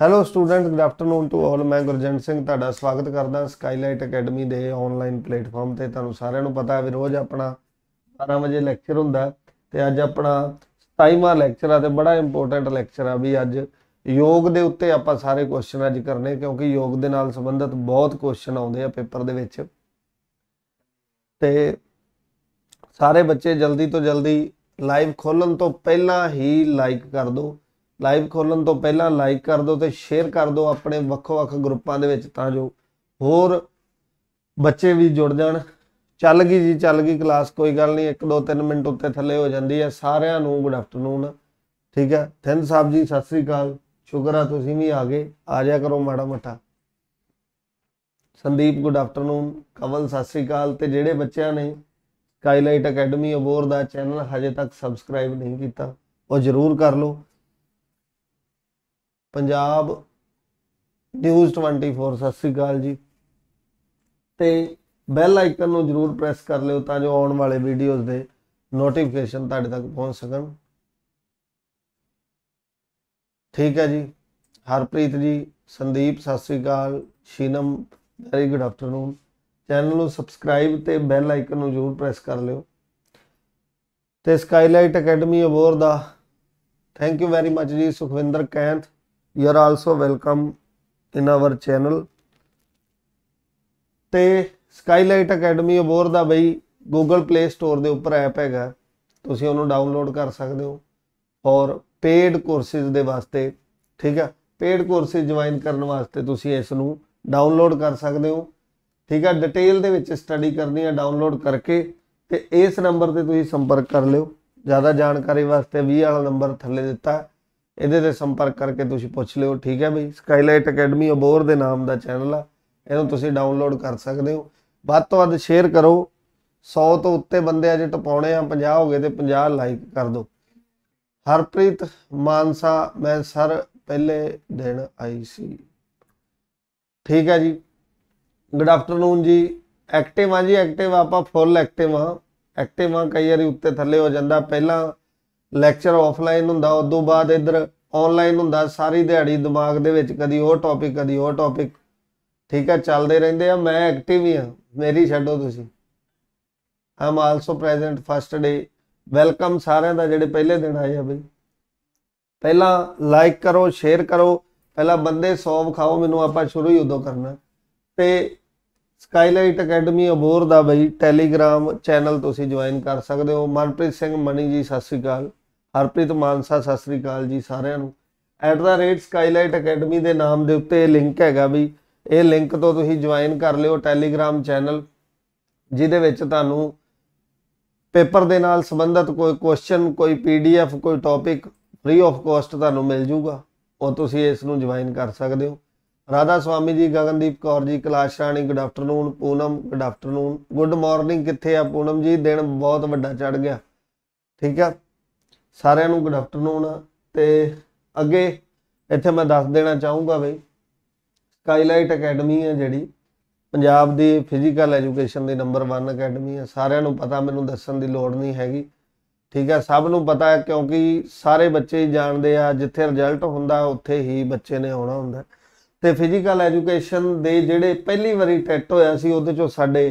hello student good afternoon to all ਮੈਂ ਗੁਰਜੰਤ ਸਿੰਘ ਤੁਹਾਡਾ ਸਵਾਗਤ ਕਰਦਾ ਸਕਾਈਲਾਈਟ ਅਕੈਡਮੀ ਦੇ ਆਨਲਾਈਨ ਪਲੇਟਫਾਰਮ ਤੇ ਤੁਹਾਨੂੰ ਸਾਰਿਆਂ ਨੂੰ ਪਤਾ ਹੈ ਵੀ ਰੋਜ਼ ਆਪਣਾ 12 ਵਜੇ ਲੈਕਚਰ ਹੁੰਦਾ ਤੇ ਅੱਜ ਆਪਣਾ 27ਵਾਂ ਲੈਕਚਰ ਆ ਤੇ ਬੜਾ ਇੰਪੋਰਟੈਂਟ ਲੈਕਚਰ ਆ ਵੀ ਅੱਜ ਯੋਗ ਦੇ ਉੱਤੇ ਆਪਾਂ ਸਾਰੇ ਕੁਐਸਚਨ ਅੱਜ ਕਰਨੇ ਕਿਉਂਕਿ ਯੋਗ ਦੇ ਨਾਲ ਸੰਬੰਧਿਤ ਬਹੁਤ ਕੁਐਸਚਨ ਆਉਂਦੇ ਆ ਪੇਪਰ ਦੇ ਵਿੱਚ ਤੇ ਸਾਰੇ ਬੱਚੇ ਜਲਦੀ ਤੋਂ ਜਲਦੀ ਲਾਈਵ ਖੋਲਣ ਤੋਂ ਪਹਿਲਾਂ ਹੀ ਲਾਈਕ ਕਰ ਦਿਓ ਲਾਈਵ ਖੋਲਣ ਤੋਂ ਪਹਿਲਾਂ ਲਾਈਕ ਕਰ ਦਿਓ ਤੇ ਸ਼ੇਅਰ ਕਰ ਦਿਓ ਆਪਣੇ ਵੱਖੋ-ਵੱਖ ਗਰੁੱਪਾਂ ਦੇ ਵਿੱਚ ਤਾਂ ਜੋ ਹੋਰ ਬੱਚੇ ਵੀ ਜੁੜ ਜਾਣ ਚੱਲ ਗਈ ਜੀ ਚੱਲ ਗਈ ਕਲਾਸ ਕੋਈ ਗੱਲ ਨਹੀਂ 1 2 3 ਮਿੰਟ ਉੱਤੇ ਥੱਲੇ ਹੋ ਜਾਂਦੀ ਹੈ ਸਾਰਿਆਂ ਨੂੰ ਗੁੱਡ ਆਫਟਰਨੂਨ ਠੀਕ ਹੈ ਥੈਂਕ ਸਾਹਿਬ ਜੀ ਸਤਿ ਸ੍ਰੀ ਅਕਾਲ ਸ਼ੁਕਰ ਆ ਤੁਸੀਂ ਵੀ ਆ ਗਏ ਆ ਜਾ ਕਰੋ ਮਾੜਾ ਮਟਾ ਸੰਦੀਪ ਗੁੱਡ ਆਫਟਰਨੂਨ ਕਵਲ ਸਤਿ ਸ੍ਰੀ ਅਕਾਲ ਤੇ ਜਿਹੜੇ ਬੱਚਿਆਂ ਨੇ ਸਕਾਈਲਾਈਟ ਅਕੈਡਮੀ ਅਬੋਰ ਦਾ ਚੈਨਲ ਹਜੇ ਤੱਕ ਸਬਸਕ੍ਰਾਈਬ ਨਹੀਂ ਕੀਤਾ ਉਹ ਜ਼ਰੂਰ ਕਰ ਲਓ ਪੰਜਾਬ ਨਿਊਜ਼ 24 ਸਤਿ ਸ੍ਰੀ ਅਕਾਲ ਜੀ ਤੇ ਬੈਲ ਆਈਕਨ ਨੂੰ ਜਰੂਰ ਪ੍ਰੈਸ ਕਰ ਲਿਓ ਤਾਂ ਜੋ ਆਉਣ ਵਾਲੇ ਵੀਡੀਓਜ਼ ਦੇ ਨੋਟੀਫਿਕੇਸ਼ਨ ਤੁਹਾਡੇ ਤੱਕ ਪਹੁੰਚ ਸਕਣ ਠੀਕ ਹੈ ਜੀ ਹਰਪ੍ਰੀਤ ਜੀ ਸੰਦੀਪ ਸਤਿ ਸ੍ਰੀ ਅਕਾਲ Sheenam very good afternoon channel ਨੂੰ ਸਬਸਕ੍ਰਾਈਬ ਤੇ ਬੈਲ ਆਈਕਨ ਨੂੰ ਜਰੂਰ ਪ੍ਰੈਸ ਕਰ ਲਿਓ ਤੇ ਸਕਾਈਲਾਈਟ ਅਕੈਡਮੀ ਅਵਾਰਡ ਦਾ thank you very much ji Sukhwinder Kainth you are also welcome in our channel ਤੇ ਸਕਾਈਲਾਈਟ ਅਕੈਡਮੀ ਅਬੋਰ ਦਾ ਬਈ Google Play Store ਦੇ ਉੱਪਰ ਐਪ ਹੈਗਾ ਤੁਸੀਂ ਉਹਨੂੰ ਡਾਊਨਲੋਡ ਕਰ ਸਕਦੇ ਹੋ ਔਰ ਪੇਡ ਕੋਰਸਿਸ ਦੇ ਵਾਸਤੇ ਠੀਕ ਹੈ ਪੇਡ ਕੋਰਸਿਸ ਜੁਆਇਨ ਕਰਨ ਵਾਸਤੇ ਤੁਸੀਂ ਇਸ ਨੂੰ ਡਾਊਨਲੋਡ ਕਰ ਸਕਦੇ ਹੋ ਠੀਕ ਹੈ ਡਿਟੇਲ ਦੇ ਵਿੱਚ ਸਟੱਡੀ ਕਰਨੀ ਹੈ ਡਾਊਨਲੋਡ ਕਰਕੇ ਤੇ ਇਸ ਨੰਬਰ ਤੇ ਤੁਸੀਂ ਸੰਪਰਕ ਕਰ ਲਿਓ ਜ਼ਿਆਦਾ ਜਾਣਕਾਰੀ ਵਾਸਤੇ 20 ਵਾਲਾ ਨੰਬਰ ਥੱਲੇ ਦਿੱਤਾ ਇਹਦੇ ਤੇ ਸੰਪਰਕ ਕਰਕੇ ਤੁਸੀਂ ਪੁੱਛ ਲਿਓ ਠੀਕ ਹੈ ਬਈ ਸਕਾਈਲਾਈਟ ਅਕੈਡਮੀ ਅਬੋਰ ਦੇ ਨਾਮ ਦਾ ਚੈਨਲ ਆ ਇਹਨੂੰ ਤੁਸੀਂ ਡਾਊਨਲੋਡ ਕਰ ਸਕਦੇ ਹੋ ਵੱਧ ਤੋਂ ਵੱਧ ਸ਼ੇਅਰ ਕਰੋ 100 ਤੋਂ ਉੱਤੇ ਬੰਦੇ ਅਜੇ ਟਪਾਉਣੇ ਆ 50 ਹੋ ਗਏ ਤੇ 50 ਲਾਈਕ ਕਰ ਦਿਓ ਹਰਪ੍ਰੀਤ ਮਾਨਸਾ ਮੈਂ ਸਰ ਪਹਿਲੇ ਦਿਨ ਆਈ ਸੀ ਠੀਕ ਹੈ ਜੀ ਗੁੱਡ ਆਫਟਰਨੂਨ ਜੀ ਐਕਟਿਵ ਆ ਜੀ ਐਕਟਿਵ ਆਪਾਂ ਫੁੱਲ ਐਕਟਿਵ ਆ ਐਕਟਿਵ ਆ ਕਈ ਵਾਰੀ ਉੱਤੇ ਥੱਲੇ ਹੋ ਜਾਂਦਾ ਪਹਿਲਾਂ ਲੈਕਚਰ ਆਫਲਾਈਨ ਹੁੰਦਾ ਉਸ ਤੋਂ ਬਾਅਦ ਇੱਧਰ ਆਨਲਾਈਨ ਹੁੰਦਾ ਸਾਰੀ ਦਿਹਾੜੀ ਦਿਮਾਗ ਦੇ ਵਿੱਚ ਕਦੀ ਉਹ ਟੌਪਿਕ ਕਦੀ ਉਹ ਟੌਪਿਕ ਠੀਕ ਹੈ ਚੱਲਦੇ ਰਹਿੰਦੇ ਆ ਮੈਂ ਐਕਟਿਵ ਹੀ ਆ ਮੇਰੀ ਛੱਡੋ ਤੁਸੀਂ ਆਮ also present first day welcome ਸਾਰਿਆਂ ਦਾ ਜਿਹੜੇ ਪਹਿਲੇ ਦਿਨ ਆਏ ਆ ਬਈ ਪਹਿਲਾਂ ਲਾਈਕ ਕਰੋ ਸ਼ੇਅਰ ਕਰੋ ਪਹਿਲਾਂ ਬੰਦੇ 100 ਵਿਖਾਓ ਮੈਨੂੰ ਆਪਾਂ ਸ਼ੁਰੂ ਹੀ ਉਦੋਂ ਕਰਨਾ ਤੇ ਸਕਾਈਲਾਈਟ ਅਕੈਡਮੀ ਅਬੋਰ ਦਾ ਬਈ ਟੈਲੀਗ੍ਰਾਮ ਚੈਨਲ ਤੁਸੀਂ ਜੁਆਇਨ ਕਰ ਸਕਦੇ ਹੋ ਮਨਪ੍ਰੀਤ ਸਿੰਘ ਮਣੀ ਜੀ ਸਤਿ ਸ੍ਰੀ ਅਕਾਲ ਹਰਪ੍ਰੀਤ ਮਾਨਸਾ ਸਤਿ ਸ੍ਰੀ ਅਕਾਲ ਜੀ ਸਾਰਿਆਂ ਨੂੰ @skylight academy ਦੇ ਨਾਮ ਦੇ ਉੱਤੇ ਇਹ ਲਿੰਕ ਹੈਗਾ ਵੀ ਇਹ ਲਿੰਕ ਤੋਂ ਤੁਸੀਂ ਜੁਆਇਨ ਕਰ ਲਿਓ ਟੈਲੀਗ੍ਰam ਚੈਨਲ ਜਿਹਦੇ ਵਿੱਚ ਤੁਹਾਨੂੰ ਪੇਪਰ ਦੇ ਨਾਲ ਸੰਬੰਧਿਤ ਕੋਈ ਕੁਐਸਚਨ ਕੋਈ ਪੀਡੀਐਫ ਕੋਈ ਟੌਪਿਕ ਫ੍ਰੀ ਆਫ ਕਾਸਟ ਤੁਹਾਨੂੰ ਮਿਲ ਜੂਗਾ ਉਹ ਤੁਸੀਂ ਇਸ ਨੂੰ ਜੁਆਇਨ ਕਰ ਸਕਦੇ ਹੋ ਰਾਧਾ ਸਵਾਮੀ ਜੀ Gagandeep Kaur ji Kalash Rani good afternoon Poonam good afternoon good morning ਕਿੱਥੇ ਆ ਪੂਨਮ ਜੀ ਦਿਨ ਬਹੁਤ ਵੱਡਾ ਚੜ ਗਿਆ ਠੀਕ ਆ ਸਾਰਿਆਂ ਨੂੰ ਗੁੱਡ ਆਫਟਰਨੂਨ ਤੇ ਅੱਗੇ ਇੱਥੇ ਮੈਂ ਦੱਸ ਦੇਣਾ ਚਾਹੂੰਗਾ ਬਈ ਸਕਾਈਲਾਈਟ ਅਕੈਡਮੀ ਹੈ ਜਿਹੜੀ ਪੰਜਾਬ ਦੀ ਫਿਜ਼ੀਕਲ ਐਜੂਕੇਸ਼ਨ ਦੀ ਨੰਬਰ 1 ਅਕੈਡਮੀ ਹੈ ਸਾਰਿਆਂ ਨੂੰ ਪਤਾ ਮੈਨੂੰ ਦੱਸਣ ਦੀ ਲੋੜ ਨਹੀਂ ਹੈਗੀ ਠੀਕ ਹੈ ਸਭ ਨੂੰ ਪਤਾ ਹੈ ਕਿਉਂਕਿ ਸਾਰੇ ਬੱਚੇ ਹੀ ਜਾਣਦੇ ਆ ਜਿੱਥੇ ਰਿਜ਼ਲਟ ਹੁੰਦਾ ਉੱਥੇ ਹੀ ਬੱਚੇ ਨੇ ਆਉਣਾ ਹੁੰਦਾ ਤੇ ਫਿਜ਼ੀਕਲ ਐਜੂਕੇਸ਼ਨ ਦੇ ਜਿਹੜੇ ਪਹਿਲੀ ਵਾਰੀ ਟੈਟ ਹੋਇਆ ਸੀ ਉਹਦੇ ਚੋਂ ਸਾਡੇ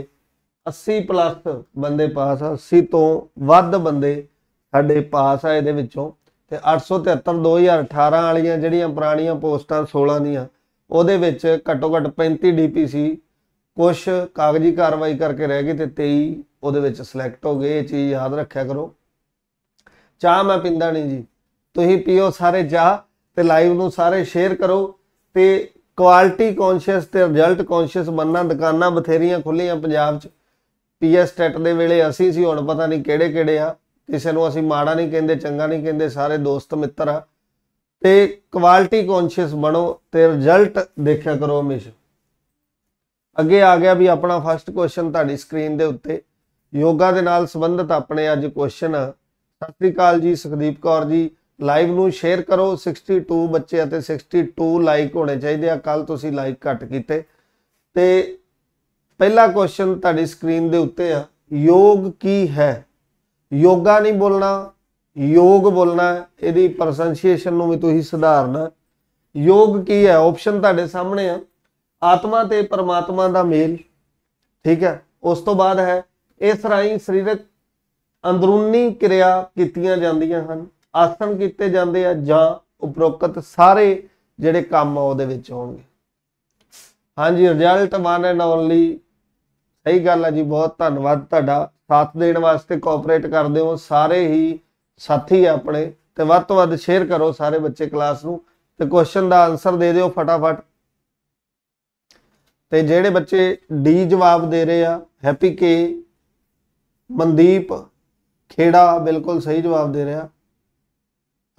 80 ਪਲੱਸ ਬੰਦੇ ਪਾਸ ਆ 80 ਤੋਂ ਵੱਧ ਬੰਦੇ ਸਾਡੇ ਪਾਸ ਆ ਇਹਦੇ ਵਿੱਚੋਂ ਤੇ 873 2018 ਵਾਲੀਆਂ ਜਿਹੜੀਆਂ ਪੁਰਾਣੀਆਂ ਪੋਸਟਾਂ 16 ਦੀਆਂ ਉਹਦੇ ਵਿੱਚ ਘੱਟੋ ਘੱਟ 35 ਡੀਪੀਸੀ ਕੁਝ ਕਾਗਜ਼ੀ ਕਾਰਵਾਈ ਕਰਕੇ ਰਹਿ ਗਏ ਤੇ 23 ਉਹਦੇ ਵਿੱਚ ਸਿਲੈਕਟ ਹੋ ਗਏ ਇਹ ਚੀਜ਼ ਯਾਦ ਰੱਖਿਆ ਕਰੋ ਚਾਹ ਮੈਂ ਪਿੰਦਾ ਨਹੀਂ ਜੀ ਤੁਸੀਂ ਪੀਓ ਸਾਰੇ ਚਾਹ ਤੇ ਲਾਈਵ ਨੂੰ ਸਾਰੇ ਸ਼ੇਅਰ ਕਰੋ ਤੇ ਕੁਆਲਿਟੀ ਕੌਨਸ਼ੀਅਸ ਤੇ ਰਿਜ਼ਲਟ ਕੌਨਸ਼ੀਅਸ ਬੰਨਾਂ ਦੁਕਾਨਾਂ ਬਥੇਰੀਆਂ ਖੁੱਲੀਆਂ ਪੰਜਾਬ 'ਚ ਪੀਐਸ ਟੈਟ ਦੇ ਵੇਲੇ ਅਸੀਂ ਸੀ ਹੁਣ ਪਤਾ ਨਹੀਂ ਕਿਹੜੇ ਕਿਹੜੇ ਆ ਕਿਸੇ ਨੂੰ ਅਸੀਂ ਮਾੜਾ ਨਹੀਂ ਕਹਿੰਦੇ ਚੰਗਾ ਨਹੀਂ ਕਹਿੰਦੇ ਸਾਰੇ ਦੋਸਤ ਮਿੱਤਰ ਆ ਤੇ ਕੁਆਲਿਟੀ ਕੌਨਸ਼ੀਅਸ ਬਣੋ ਤੇ ਰਿਜ਼ਲਟ ਦੇਖਿਆ ਕਰੋ ਹਮੇਸ਼ਾ ਅੱਗੇ ਆ ਗਿਆ ਵੀ ਆਪਣਾ ਫਸਟ ਕੁਐਸਚਨ ਤੁਹਾਡੀ ਸਕਰੀਨ ਦੇ ਉੱਤੇ ਯੋਗਾ ਦੇ ਨਾਲ ਸੰਬੰਧਿਤ ਆਪਣੇ ਅੱਜ ਕੁਐਸਚਨ ਆ ਸਤਿ ਸ੍ਰੀ ਅਕਾਲ ਜੀ ਸੁਖਦੀਪ ਕੌਰ ਜੀ ਲਾਈਵ ਨੂੰ ਸ਼ੇਅਰ ਕਰੋ 62 ਬੱਚੇ ਅਤੇ 62 ਲਾਈਕ ਹੋਣੇ ਚਾਹੀਦੇ ਆ ਕੱਲ ਤੁਸੀਂ ਲਾਈਕ ਘੱਟ ਕੀਤੇ ਤੇ ਪਹਿਲਾ ਕੁਐਸਚਨ ਤੁਹਾਡੀ ਸਕਰੀਨ ਦੇ ਉੱਤੇ ਆ ਯੋਗ ਕੀ ਹੈ ਯੋਗਾ ਨਹੀਂ ਬੋਲਣਾ ਯੋਗ ਬੋਲਣਾ ਇਹਦੀ ਪ੍ਰੋਨੰਸੀਏਸ਼ਨ ਨੂੰ ਵੀ ਤੁਸੀਂ ਸੁਧਾਰਨਾ ਯੋਗ ਕੀ ਹੈ ਆਪਸ਼ਨ ਤੁਹਾਡੇ ਸਾਹਮਣੇ ਆ ਆਤਮਾ ਤੇ ਪਰਮਾਤਮਾ ਦਾ ਮੇਲ ਠੀਕ ਹੈ ਉਸ ਤੋਂ ਬਾਅਦ ਹੈ ਇਸ ਰਾਹੀਂ ਸਰੀਰਕ ਅੰਦਰੂਨੀ ਕਿਰਿਆ ਕੀਤੀਆਂ ਜਾਂਦੀਆਂ ਹਨ ਆਸਣ ਕੀਤੇ ਜਾਂਦੇ ਆ ਜਾਂ ਉਪਰੋਕਤ ਸਾਰੇ ਜਿਹੜੇ ਕੰਮ ਆ ਉਹਦੇ ਵਿੱਚ ਹੋਣਗੇ ਹਾਂਜੀ ਰਿਜ਼ਲਟ ਮਾਨ ਐਂਡ ਓਨਲੀ ਸਹੀ ਗੱਲ ਆ ਜੀ ਬਹੁਤ ਧੰਨਵਾਦ ਤੁਹਾਡਾ ਸਾਥ ਦੇਣ ਵਾਸਤੇ ਕੋਆਪਰੇਟ ਕਰਦੇ ਹੋ ਸਾਰੇ ਹੀ ਸਾਥੀ ਆਪਣੇ ਤੇ ਵੱਧ ਤੋਂ ਵੱਧ ਸ਼ੇਅਰ ਕਰੋ ਸਾਰੇ ਬੱਚੇ ਕਲਾਸ ਨੂੰ ਤੇ ਕੁਐਸਚਨ ਦਾ ਆਨਸਰ ਦੇ ਦਿਓ ਫਟਾਫਟ ਤੇ ਜਿਹੜੇ ਬੱਚੇ ਡੀ ਜਵਾਬ ਦੇ ਰਹੇ ਆ ਹੈਪੀ ਕੇ ਮਨਦੀਪ ਖੇੜਾ ਬਿਲਕੁਲ ਸਹੀ ਜਵਾਬ ਦੇ ਰਿਹਾ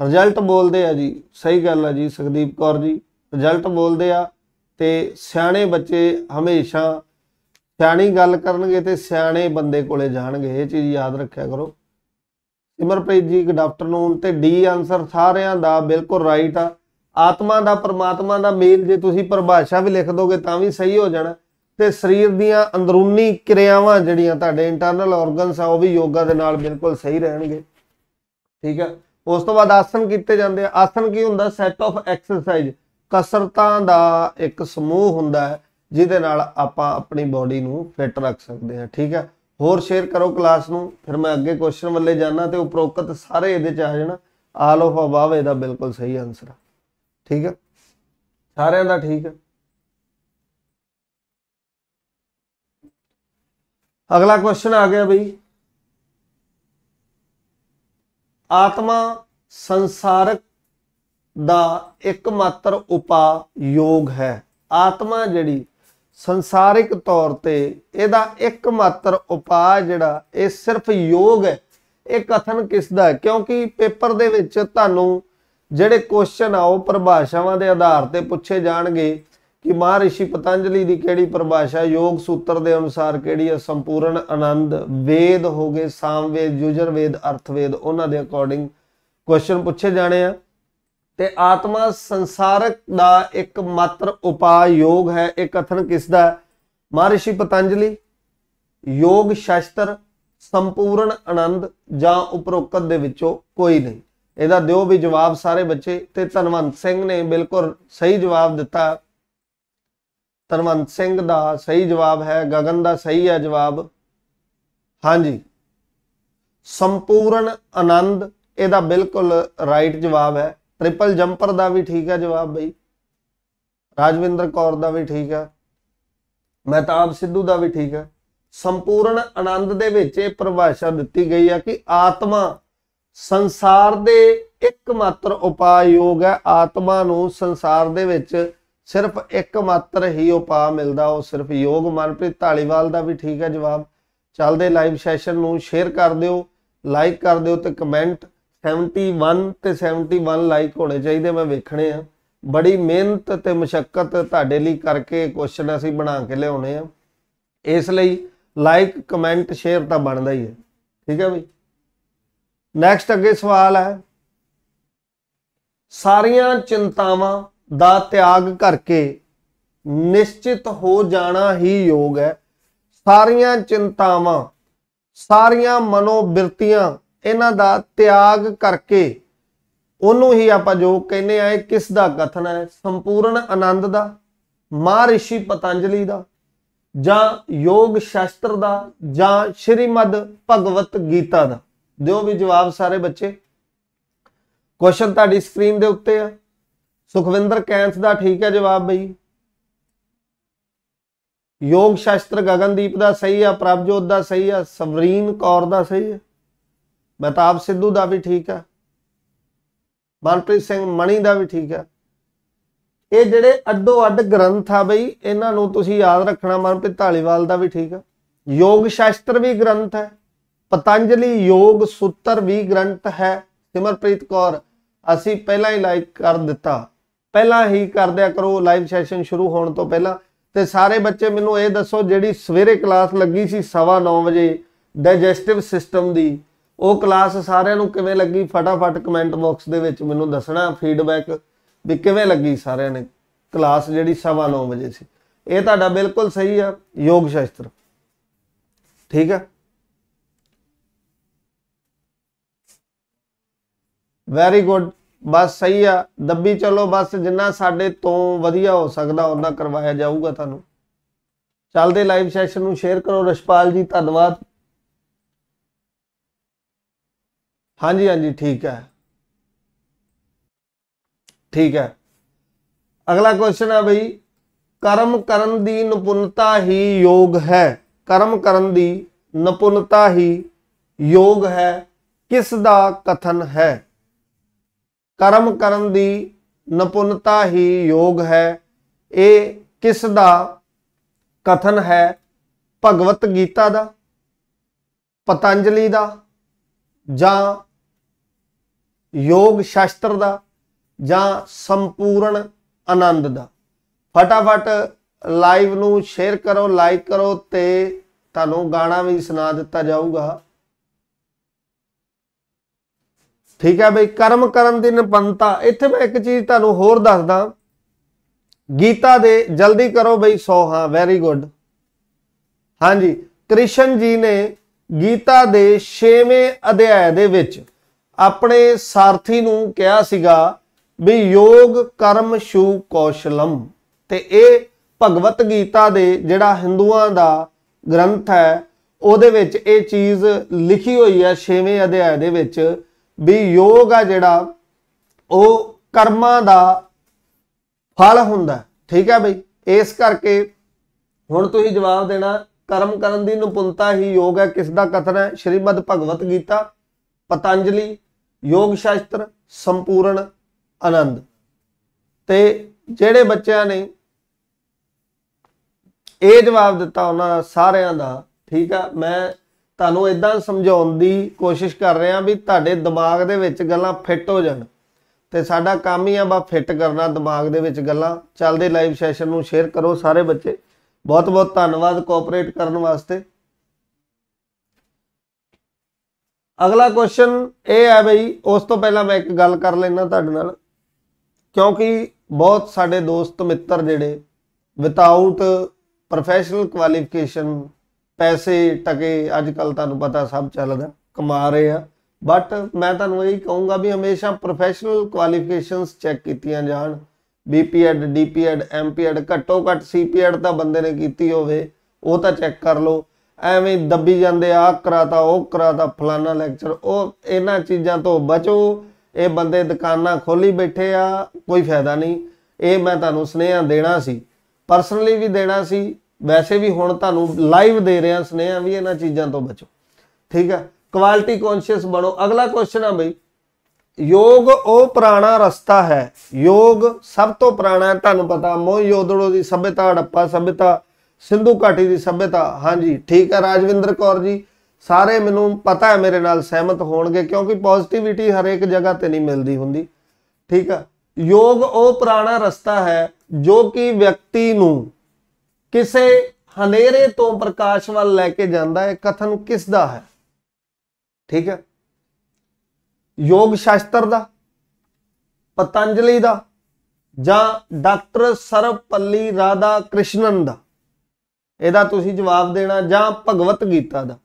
ਰਿਜ਼ਲਟ ਬੋਲਦੇ ਆ ਜੀ ਸਹੀ ਗੱਲ ਆ ਜੀ ਸੁਖਦੀਪ ਕੌਰ ਜੀ ਰਿਜ਼ਲਟ ਬੋਲਦੇ ਆ ਤੇ ਸਿਆਣੇ ਬੱਚੇ ਹਮੇਸ਼ਾ ਸਿਆਣੀ ਗੱਲ ਕਰਨਗੇ ਤੇ ਸਿਆਣੇ ਬੰਦੇ ਕੋਲੇ ਜਾਣਗੇ ਇਹ ਚੀਜ਼ ਯਾਦ ਰੱਖਿਆ ਕਰੋ ਸਿਮਰਪ੍ਰੀਤ ਜੀ ਡਾਕਟਰ ਨੂੰ ਤੇ ਡੀ ਆਨਸਰ ਸਾਰਿਆਂ ਦਾ ਬਿਲਕੁਲ ਰਾਈਟ ਆ ਆਤਮਾ ਦਾ ਪਰਮਾਤਮਾ ਦਾ ਮੇਲ ਜੇ ਤੁਸੀਂ ਪਰਿਭਾਸ਼ਾ ਵੀ ਲਿਖ ਦੋਗੇ ਤਾਂ ਵੀ ਸਹੀ ਹੋ ਜਾਣਾ ਤੇ ਸਰੀਰ ਦੀਆਂ ਅੰਦਰੂਨੀ ਕਿਰਿਆਵਾਂ ਜਿਹੜੀਆਂ ਤੁਹਾਡੇ ਇੰਟਰਨਲ ਆਰਗਨਸ ਆ ਉਹ ਵੀ ਯੋਗਾ ਦੇ ਨਾਲ ਬਿਲਕੁਲ ਸਹੀ ਰਹਿਣਗੇ ਠੀਕ ਆ ਉਸ ਤੋਂ ਬਾਅਦ ਆਸਨ ਕੀਤੇ ਜਾਂਦੇ ਆ ਆਸਨ ਕੀ ਹੁੰਦਾ ਸੈਟ ਆਫ ਐਕਸਰਸਾਈਜ਼ ਕਸਰਤਾਂ ਦਾ ਇੱਕ ਸਮੂਹ ਹੁੰਦਾ ਹੈ ਜਿਹਦੇ ਨਾਲ ਆਪਾਂ ਆਪਣੀ ਬਾਡੀ ਨੂੰ ਫਿਟ ਰੱਖ ਸਕਦੇ ਹਾਂ ਠੀਕ ਹੈ ਹੋਰ ਸ਼ੇਅਰ ਕਰੋ ਕਲਾਸ ਨੂੰ ਫਿਰ ਮੈਂ ਅੱਗੇ ਕੁਐਸਚਨ ਵੱਲੇ ਜਾਣਾ ਤੇ ਉਪਰੋਕਤ ਸਾਰੇ ਇਹਦੇ ਚ ਆ ਜਾਣਾ ਆਲ ਆਫ ਅਬਵ ਇਹਦਾ ਬਿਲਕੁਲ ਸਹੀ ਆਨਸਰ ਆ ਠੀਕ ਹੈ ਸਾਰਿਆਂ ਦਾ ਠੀਕ ਹੈ ਅਗਲਾ ਕੁਐਸਚਨ ਆ ਗਿਆ ਬਈ ਆਤਮਾ ਸੰਸਾਰਕ ਦਾ ਇੱਕਮਾਤਰ ਮਾਤਰ ਯੋਗ ਹੈ ਆਤਮਾ ਜਿਹੜੀ ਸੰਸਾਰਿਕ ਤੌਰ ਤੇ ਇਹਦਾ ਇੱਕ ਮਾਤਰ ਉਪਾਅ ਜਿਹੜਾ ਇਹ ਸਿਰਫ ਯੋਗ ਹੈ ਇਹ ਕਥਨ ਕਿਸ ਦਾ ਕਿਉਂਕਿ ਪੇਪਰ ਦੇ ਵਿੱਚ ਤੁਹਾਨੂੰ ਜਿਹੜੇ ਕੁਐਸਚਨ ਆ ਉਹ ਪਰਿਭਾਸ਼ਾਵਾਂ ਦੇ ਆਧਾਰ ਤੇ ਪੁੱਛੇ ਜਾਣਗੇ ਕਿ ਮਹਾਰਿਸ਼ੀ ਪਤੰਜਲੀ ਦੀ ਕਿਹੜੀ ਪਰਿਭਾਸ਼ਾ ਯੋਗ ਸੂਤਰ ਦੇ ਅਨੁਸਾਰ ਕਿਹੜੀ ਹੈ ਸੰਪੂਰਨ ਆਨੰਦ ਵੇਦ ਹੋਗੇ ਸਾਮਵੇਦ ਯੁਜਰਵੇਦ ਅਰਥਵੇਦ ਉਹਨਾਂ ਦੇ ਅਕੋਰਡਿੰਗ ਕੁਐਸਚਨ ਪੁੱਛੇ ਜਾਣੇ ਆ ਤੇ ਆਤਮਾ ਸੰਸਾਰਕ ਦਾ ਇੱਕ ਮਾਤਰ ਉਪਾਅ ਯੋਗ ਹੈ ਇਹ ਕਥਨ ਕਿਸ ਦਾ ਮਹਾਰਿਸ਼ੀ ਪਤੰਜਲੀ ਯੋਗ ਸ਼ਾਸਤਰ ਸੰਪੂਰਨ ਆਨੰਦ ਜਾਂ ਉਪਰੋਕਤ ਦੇ ਵਿੱਚੋਂ ਕੋਈ ਨਹੀਂ ਇਹਦਾ ਦਿਓ ਵੀ ਜਵਾਬ ਸਾਰੇ ਬੱਚੇ ਤੇ ਧਨਵੰਤ ਸਿੰਘ ਨੇ ਬਿਲਕੁਲ ਸਹੀ ਜਵਾਬ ਦਿੱਤਾ ਧਨਵੰਤ ਸਿੰਘ ਦਾ ਸਹੀ ਜਵਾਬ ਹੈ ਗਗਨ ਦਾ ਸਹੀ ਹੈ ਜਵਾਬ ਹਾਂਜੀ ਸੰਪੂਰਨ ਆਨੰਦ ਇਹਦਾ ਬਿਲਕੁਲ ਰਾਈਟ ਜਵਾਬ ਹੈ ਟ੍ਰਿਪਲ ਜੰਪਰ ਦਾ ਵੀ ਠੀਕ ਹੈ ਜਵਾਬ ਬਈ ਰਾਜਵਿੰਦਰ ਕੌਰ ਦਾ ਵੀ ਠੀਕ ਹੈ ਮਹਿਤਾਬ ਸਿੱਧੂ ਦਾ ਵੀ ਠੀਕ ਹੈ ਸੰਪੂਰਨ ਆਨੰਦ ਦੇ ਵਿੱਚ ਇਹ ਪਰਿਭਾਸ਼ਾ ਦਿੱਤੀ ਗਈ ਹੈ ਕਿ ਆਤਮਾ ਸੰਸਾਰ ਦੇ ਇੱਕਮਾਤਰ ਉਪਾਯੋਗ ਹੈ ਆਤਮਾ ਨੂੰ ਸੰਸਾਰ ਦੇ ਵਿੱਚ ਸਿਰਫ ਇੱਕਮਾਤਰ ਹੀ ਉਪਾਅ ਮਿਲਦਾ ਉਹ ਸਿਰਫ ਯੋਗ ਮਨਪ੍ਰੀਤ ਢਾਲੀਵਾਲ ਦਾ ਵੀ ਠੀਕ ਹੈ ਜਵਾਬ ਚੱਲਦੇ ਲਾਈਵ ਸੈਸ਼ਨ ਨੂੰ ਸ਼ੇਅਰ ਕਰ ਦਿਓ ਲਾਈਕ ਕਰ ਦਿਓ ਤੇ ਕਮੈਂਟ 71 ਤੇ 71 ਲਾਈਕ ਹੋਣੇ ਚਾਹੀਦੇ ਮੈਂ ਵੇਖਣੇ ਆ ਬੜੀ ਮਿਹਨਤ ਤੇ ਮੁਸ਼ਕਲ ਤੁਹਾਡੇ ਲਈ ਕਰਕੇ ਕੁਐਸਚਨ ਅਸੀਂ ਬਣਾ ਕੇ ਲਿਆਉਣੇ ਆ ਇਸ ਲਈ ਲਾਈਕ ਕਮੈਂਟ ਸ਼ੇਅਰ ਤਾਂ ਬਣਦਾ ਹੀ ਹੈ ਠੀਕ ਹੈ ਬਈ ਨੈਕਸਟ ਅੱਗੇ ਸਵਾਲ ਹੈ ਸਾਰੀਆਂ ਚਿੰਤਾਵਾਂ ਦਾ ਤਿਆਗ ਕਰਕੇ ਨਿਸ਼ਚਿਤ ਹੋ ਜਾਣਾ ਹੀ ਯੋਗ ਹੈ ਸਾਰੀਆਂ ਚਿੰਤਾਵਾਂ ਸਾਰੀਆਂ ਮਨੋਬਿਰਤੀਆਂ ਇਹਨਾਂ ਦਾ ਤਿਆਗ ਕਰਕੇ ਉਹਨੂੰ ਹੀ ਆਪਾਂ ਜੋ ਕਹਿੰਦੇ ਆ ਇਹ ਕਿਸ ਦਾ ਕਥਨ ਹੈ ਸੰਪੂਰਨ ਆਨੰਦ ਦਾ ਮਹਾਰਿਸ਼ੀ ਪਤੰਜਲੀ ਦਾ ਜਾਂ ਯੋਗ ਸ਼ਾਸਤਰ ਦਾ ਜਾਂ ਸ਼੍ਰੀਮਦ ਭਗਵਤ ਗੀਤਾ ਦਾ ਦਿਓ ਵੀ ਜਵਾਬ ਸਾਰੇ ਬੱਚੇ ਕੁਐਸਚਨ ਤੁਹਾਡੀ ਸਕਰੀਨ ਦੇ ਉੱਤੇ ਆ ਸੁਖਵਿੰਦਰ ਕੈਂਸ ਦਾ ਠੀਕ ਹੈ ਜਵਾਬ ਬਈ ਯੋਗ ਸ਼ਾਸਤਰ ਗਗਨਦੀਪ ਦਾ ਸਹੀ ਆ ਪ੍ਰਭਜੋਤ ਦਾ ਸਹੀ ਆ ਸਵਰੀਨ ਕੌਰ ਦਾ ਸਹੀ ਆ ਮਹਤਾਬ ਸਿੱਧੂ ਦਾ ਵੀ ਠੀਕ ਹੈ ਮਨਪ੍ਰੀਤ ਸਿੰਘ ਮਣੀ ਦਾ ਵੀ ਠੀਕ ਹੈ ਇਹ ਜਿਹੜੇ ਅੱਡੋ ਅੱਡ ਗ੍ਰੰਥ ਆ ਬਈ ਇਹਨਾਂ ਨੂੰ ਤੁਸੀਂ ਯਾਦ ਰੱਖਣਾ ਮਨਪ੍ਰੀਤ ਢਾਲੀਵਾਲ ਦਾ ਵੀ ਠੀਕ ਹੈ ਯੋਗ ਸ਼ਾਸਤਰ ਵੀ ਗ੍ਰੰਥ ਹੈ ਪਤੰਜਲੀ ਯੋਗ ਸੂਤਰ ਵੀ ਗ੍ਰੰਥ ਹੈ ਸਿਮਰਪ੍ਰੀਤ ਕੌਰ ਅਸੀਂ ਪਹਿਲਾਂ ਹੀ ਲਾਈਕ ਕਰ ਦਿੱਤਾ ਪਹਿਲਾਂ ਹੀ ਕਰ ਦਿਆ ਕਰੋ ਲਾਈਵ ਸੈਸ਼ਨ ਸ਼ੁਰੂ ਹੋਣ ਤੋਂ ਪਹਿਲਾਂ ਤੇ ਸਾਰੇ ਬੱਚੇ ਮੈਨੂੰ ਇਹ ਦੱਸੋ ਜਿਹੜੀ ਸਵੇਰੇ ਕਲਾਸ ਲੱਗੀ ਸੀ 9:30 ਵਜੇ ਡਾਈਜੈਸਟਿਵ ਸਿਸਟਮ ਦੀ ਉਹ ਕਲਾਸ ਸਾਰਿਆਂ ਨੂੰ ਕਿਵੇਂ ਲੱਗੀ ਫਟਾਫਟ ਕਮੈਂਟ ਬਾਕਸ ਦੇ ਵਿੱਚ ਮੈਨੂੰ ਦੱਸਣਾ ਫੀਡਬੈਕ ਵੀ ਕਿਵੇਂ ਲੱਗੀ ਸਾਰਿਆਂ ਨੇ ਕਲਾਸ ਜਿਹੜੀ 9:30 ਵਜੇ ਸੀ ਇਹ ਤੁਹਾਡਾ ਬਿਲਕੁਲ ਸਹੀ ਆ ਯੋਗ ਸ਼ਾਸਤਰ ਠੀਕ ਆ ਵੈਰੀ ਗੁੱਡ ਬਸ ਸਹੀ ਆ ਦੱਬੀ ਚੱਲੋ ਬਸ ਜਿੰਨਾ ਸਾਡੇ ਤੋਂ ਵਧੀਆ ਹੋ ਸਕਦਾ ਉਹਨਾਂ ਕਰਵਾਇਆ ਜਾਊਗਾ ਤੁਹਾਨੂੰ ਚੱਲਦੇ ਲਾਈਵ ਸੈਸ਼ਨ ਨੂੰ ਸ਼ੇਅਰ ਕਰੋ ਰਸ਼ਪਾਲ ਜੀ ਧੰਨਵਾਦ ਹਾਂਜੀ ਹਾਂਜੀ ਠੀਕ ਹੈ ਠੀਕ ਹੈ ਅਗਲਾ ਕੁਐਸਚਨ ਹੈ ਬਈ ਕਰਮ ਕਰਨ ਦੀ ਨਿਪੁੰਨਤਾ ਹੀ ਯੋਗ ਹੈ ਕਰਮ ਕਰਨ ਦੀ ਨਿਪੁੰਨਤਾ ਹੀ ਯੋਗ ਹੈ ਕਿਸ ਦਾ ਕਥਨ ਹੈ ਕਰਮ ਕਰਨ ਦੀ ਨਿਪੁੰਨਤਾ ਹੀ ਯੋਗ ਹੈ ਇਹ ਕਿਸ ਦਾ ਕਥਨ ਹੈ ਭਗਵਤ ਗੀਤਾ ਦਾ ਪਤੰਜਲੀ ਦਾ ਜਾਂ ਯੋਗ ਸ਼ਾਸਤਰ ਦਾ ਜਾਂ ਸੰਪੂਰਨ ਆਨੰਦ ਦਾ ਫਟਾਫਟ ਲਾਈਵ ਨੂੰ ਸ਼ੇਅਰ ਕਰੋ ਲਾਈਕ ਕਰੋ ਤੇ ਤੁਹਾਨੂੰ ਗਾਣਾ ਵੀ ਸੁਣਾ ਦਿੱਤਾ ਜਾਊਗਾ ਠੀਕ ਹੈ ਬਈ ਕਰਮ ਕਰਨ ਦੀ ਨਿਪੰਤਾ ਇੱਥੇ ਮੈਂ ਇੱਕ ਚੀਜ਼ ਤੁਹਾਨੂੰ ਹੋਰ ਦੱਸਦਾ ਗੀਤਾ ਦੇ ਜਲਦੀ ਕਰੋ ਬਈ 100 ਹਾਂ ਵੈਰੀ ਗੁੱਡ ਹਾਂਜੀ ਕ੍ਰਿਸ਼ਨ ਜੀ ਨੇ ਗੀਤਾ ਦੇ 6ਵੇਂ ਅਧਿਆਇ ਦੇ ਵਿੱਚ ਆਪਣੇ ਸਾਰਥੀ ਨੂੰ ਕਿਹਾ ਸੀਗਾ ਵੀ ਯੋਗ ਕਰਮ ਸ਼ੂ ਕੌਸ਼ਲਮ ਤੇ ਇਹ ਭਗਵਤ ਗੀਤਾ ਦੇ ਜਿਹੜਾ ਹਿੰਦੂਆਂ ਦਾ ਗ੍ਰੰਥ ਹੈ ਉਹਦੇ ਵਿੱਚ ਇਹ ਚੀਜ਼ ਲਿਖੀ ਹੋਈ ਹੈ 6ਵੇਂ ਅਧਿਆਇ ਦੇ ਵਿੱਚ ਵੀ ਯੋਗ ਆ ਜਿਹੜਾ ਉਹ ਕਰਮਾਂ ਦਾ ਫਲ ਹੁੰਦਾ ਠੀਕ ਹੈ ਬਈ ਇਸ ਕਰਕੇ ਹੁਣ ਤੁਸੀਂ ਜਵਾਬ ਦੇਣਾ ਕਰਮ ਕਰਨ ਦੀ ਨਿਪੁੰਨਤਾ ਹੀ ਯੋਗ ਹੈ ਕਿਸ ਦਾ ਕਥਨ ਹੈ ਸ਼੍ਰੀਮਦ ਭਗਵਤ ਗੀਤਾ ਪਤੰਜਲੀ ਯੋਗ ਸ਼ਾਸਤਰ ਸੰਪੂਰਨ ਆਨੰਦ ਤੇ ਜਿਹੜੇ ਬੱਚਿਆਂ ਨੇ ਇਹ ਜਵਾਬ ਦਿੱਤਾ ਉਹਨਾਂ ਸਾਰਿਆਂ ਦਾ ਠੀਕ ਆ ਮੈਂ ਤੁਹਾਨੂੰ ਇਦਾਂ ਸਮਝਾਉਣ ਦੀ ਕੋਸ਼ਿਸ਼ ਕਰ ਰਿਹਾ ਵੀ ਤੁਹਾਡੇ ਦਿਮਾਗ ਦੇ ਵਿੱਚ ਗੱਲਾਂ ਫਿੱਟ ਹੋ ਜਾਣ ਤੇ ਸਾਡਾ ਕੰਮ ਹੀ ਆ ਬਾ ਫਿੱਟ ਕਰਨਾ ਦਿਮਾਗ ਦੇ ਵਿੱਚ ਗੱਲਾਂ ਚੱਲਦੇ ਲਾਈਵ ਸੈਸ਼ਨ ਨੂੰ ਸ਼ੇਅਰ ਕਰੋ ਸਾਰੇ ਬੱਚੇ ਬਹੁਤ ਬਹੁਤ ਧੰਨਵਾਦ ਕੋਆਪਰੇਟ ਕਰਨ ਵਾਸਤੇ ਅਗਲਾ ਕੁਐਸਚਨ ਇਹ ਹੈ ਬਈ ਉਸ ਤੋਂ ਪਹਿਲਾਂ ਮੈਂ ਇੱਕ ਗੱਲ ਕਰ ਲੈਣਾ ਤੁਹਾਡੇ ਨਾਲ ਕਿਉਂਕਿ ਬਹੁਤ ਸਾਡੇ ਦੋਸਤ ਮਿੱਤਰ ਜਿਹੜੇ ਵਿਦਆਊਟ ਪ੍ਰੋਫੈਸ਼ਨਲ ਕੁਆਲੀਫਿਕੇਸ਼ਨ ਪੈਸੇ ਟਕੇ ਅੱਜ ਕੱਲ ਤੁਹਾਨੂੰ ਪਤਾ ਸਭ ਚੱਲਦਾ ਕਮਾ ਰਹੇ ਆ ਬਟ ਮੈਂ ਤੁਹਾਨੂੰ ਇਹ ਕਹੂੰਗਾ ਵੀ ਹਮੇਸ਼ਾ ਪ੍ਰੋਫੈਸ਼ਨਲ ਕੁਆਲੀਫਿਕੇਸ਼ਨਸ ਚੈੱਕ ਕੀਤੀਆਂ ਜਾਣ ਬੀਪੀਐਡ ਡੀਪੀਐਡ ਐਮਪੀਐਡ ਘੱਟੋ ਘੱਟ ਸੀਪੀਐਡ ਤਾਂ ਬੰਦੇ ਨੇ ਕੀਤੀ ਹੋਵੇ ਉਹ ਤਾਂ ਚੈੱਕ ਕਰ ਲਓ ਐਵੇਂ ਦੱਬੀ ਜਾਂਦੇ ਆ ਕਰਾਤਾ ਉਹ ਕਰਾਤਾ ਫਲਾਣਾ ਲੈਕਚਰ ਉਹ ਇਹਨਾਂ ਚੀਜ਼ਾਂ ਤੋਂ ਬਚੋ ਇਹ ਬੰਦੇ ਦੁਕਾਨਾਂ ਖੋਲੀ ਬੈਠੇ ਆ ਕੋਈ ਫਾਇਦਾ ਨਹੀਂ ਇਹ ਮੈਂ ਤੁਹਾਨੂੰ ਸਨੇਹਾ ਦੇਣਾ ਸੀ ਪਰਸਨਲੀ ਵੀ ਦੇਣਾ ਸੀ ਵੈਸੇ ਵੀ ਹੁਣ ਤੁਹਾਨੂੰ ਲਾਈਵ ਦੇ ਰਿਹਾ ਸਨੇਹਾ ਵੀ ਇਹਨਾਂ ਚੀਜ਼ਾਂ ਤੋਂ ਬਚੋ ਠੀਕ ਆ ਕੁਆਲਿਟੀ ਕੌਨਸ਼ੀਅਸ ਬਣੋ ਅਗਲਾ ਕੁਐਸਚਨ ਆ ਬਈ ਯੋਗ ਉਹ ਪੁਰਾਣਾ ਰਸਤਾ ਹੈ ਯੋਗ ਸਭ ਤੋਂ ਪੁਰਾਣਾ ਤੁਹਾਨੂੰ ਪਤਾ ਮੋਹ ਯੋਦੜੋ ਦੀ ਸਭਿਤਾ ਹੜੱਪਾ ਸਭਿਤਾ ਸਿੰਧੂ ਘਾਟੀ ਦੀ ਸਭਿਅਤਾ ਹਾਂਜੀ ਠੀਕ ਹੈ ਰਾਜਵਿੰਦਰ ਕੌਰ ਜੀ ਸਾਰੇ ਮੈਨੂੰ ਪਤਾ ਹੈ ਮੇਰੇ ਨਾਲ ਸਹਿਮਤ ਹੋਣਗੇ ਕਿਉਂਕਿ ਪੋਜ਼ਿਟਿਵਿਟੀ ਹਰੇਕ ਜਗ੍ਹਾ ਤੇ ਨਹੀਂ ਮਿਲਦੀ ਹੁੰਦੀ ਠੀਕ ਹੈ ਯੋਗ ਉਹ ਪੁਰਾਣਾ ਰਸਤਾ ਹੈ ਜੋ ਕਿ ਵਿਅਕਤੀ ਨੂੰ ਕਿਸੇ ਹਨੇਰੇ ਤੋਂ ਪ੍ਰਕਾਸ਼ ਵੱਲ ਲੈ ਕੇ ਜਾਂਦਾ ਹੈ ਕਥਨ ਕਿਸ ਦਾ ਹੈ ਠੀਕ ਹੈ ਯੋਗ ਸ਼ਾਸਤਰ ਦਾ ਪਤੰਜਲੀ ਦਾ ਜਾਂ ਡਾਕਟਰ ਸਰਵਪੱਲੀ ਰਾਧਾ ਕ੍ਰਿਸ਼ਨਨ ਦਾ ਇਹਦਾ ਤੁਸੀਂ ਜਵਾਬ ਦੇਣਾ ਜਾਂ ਭਗਵਤ ਗੀਤਾ ਦਾ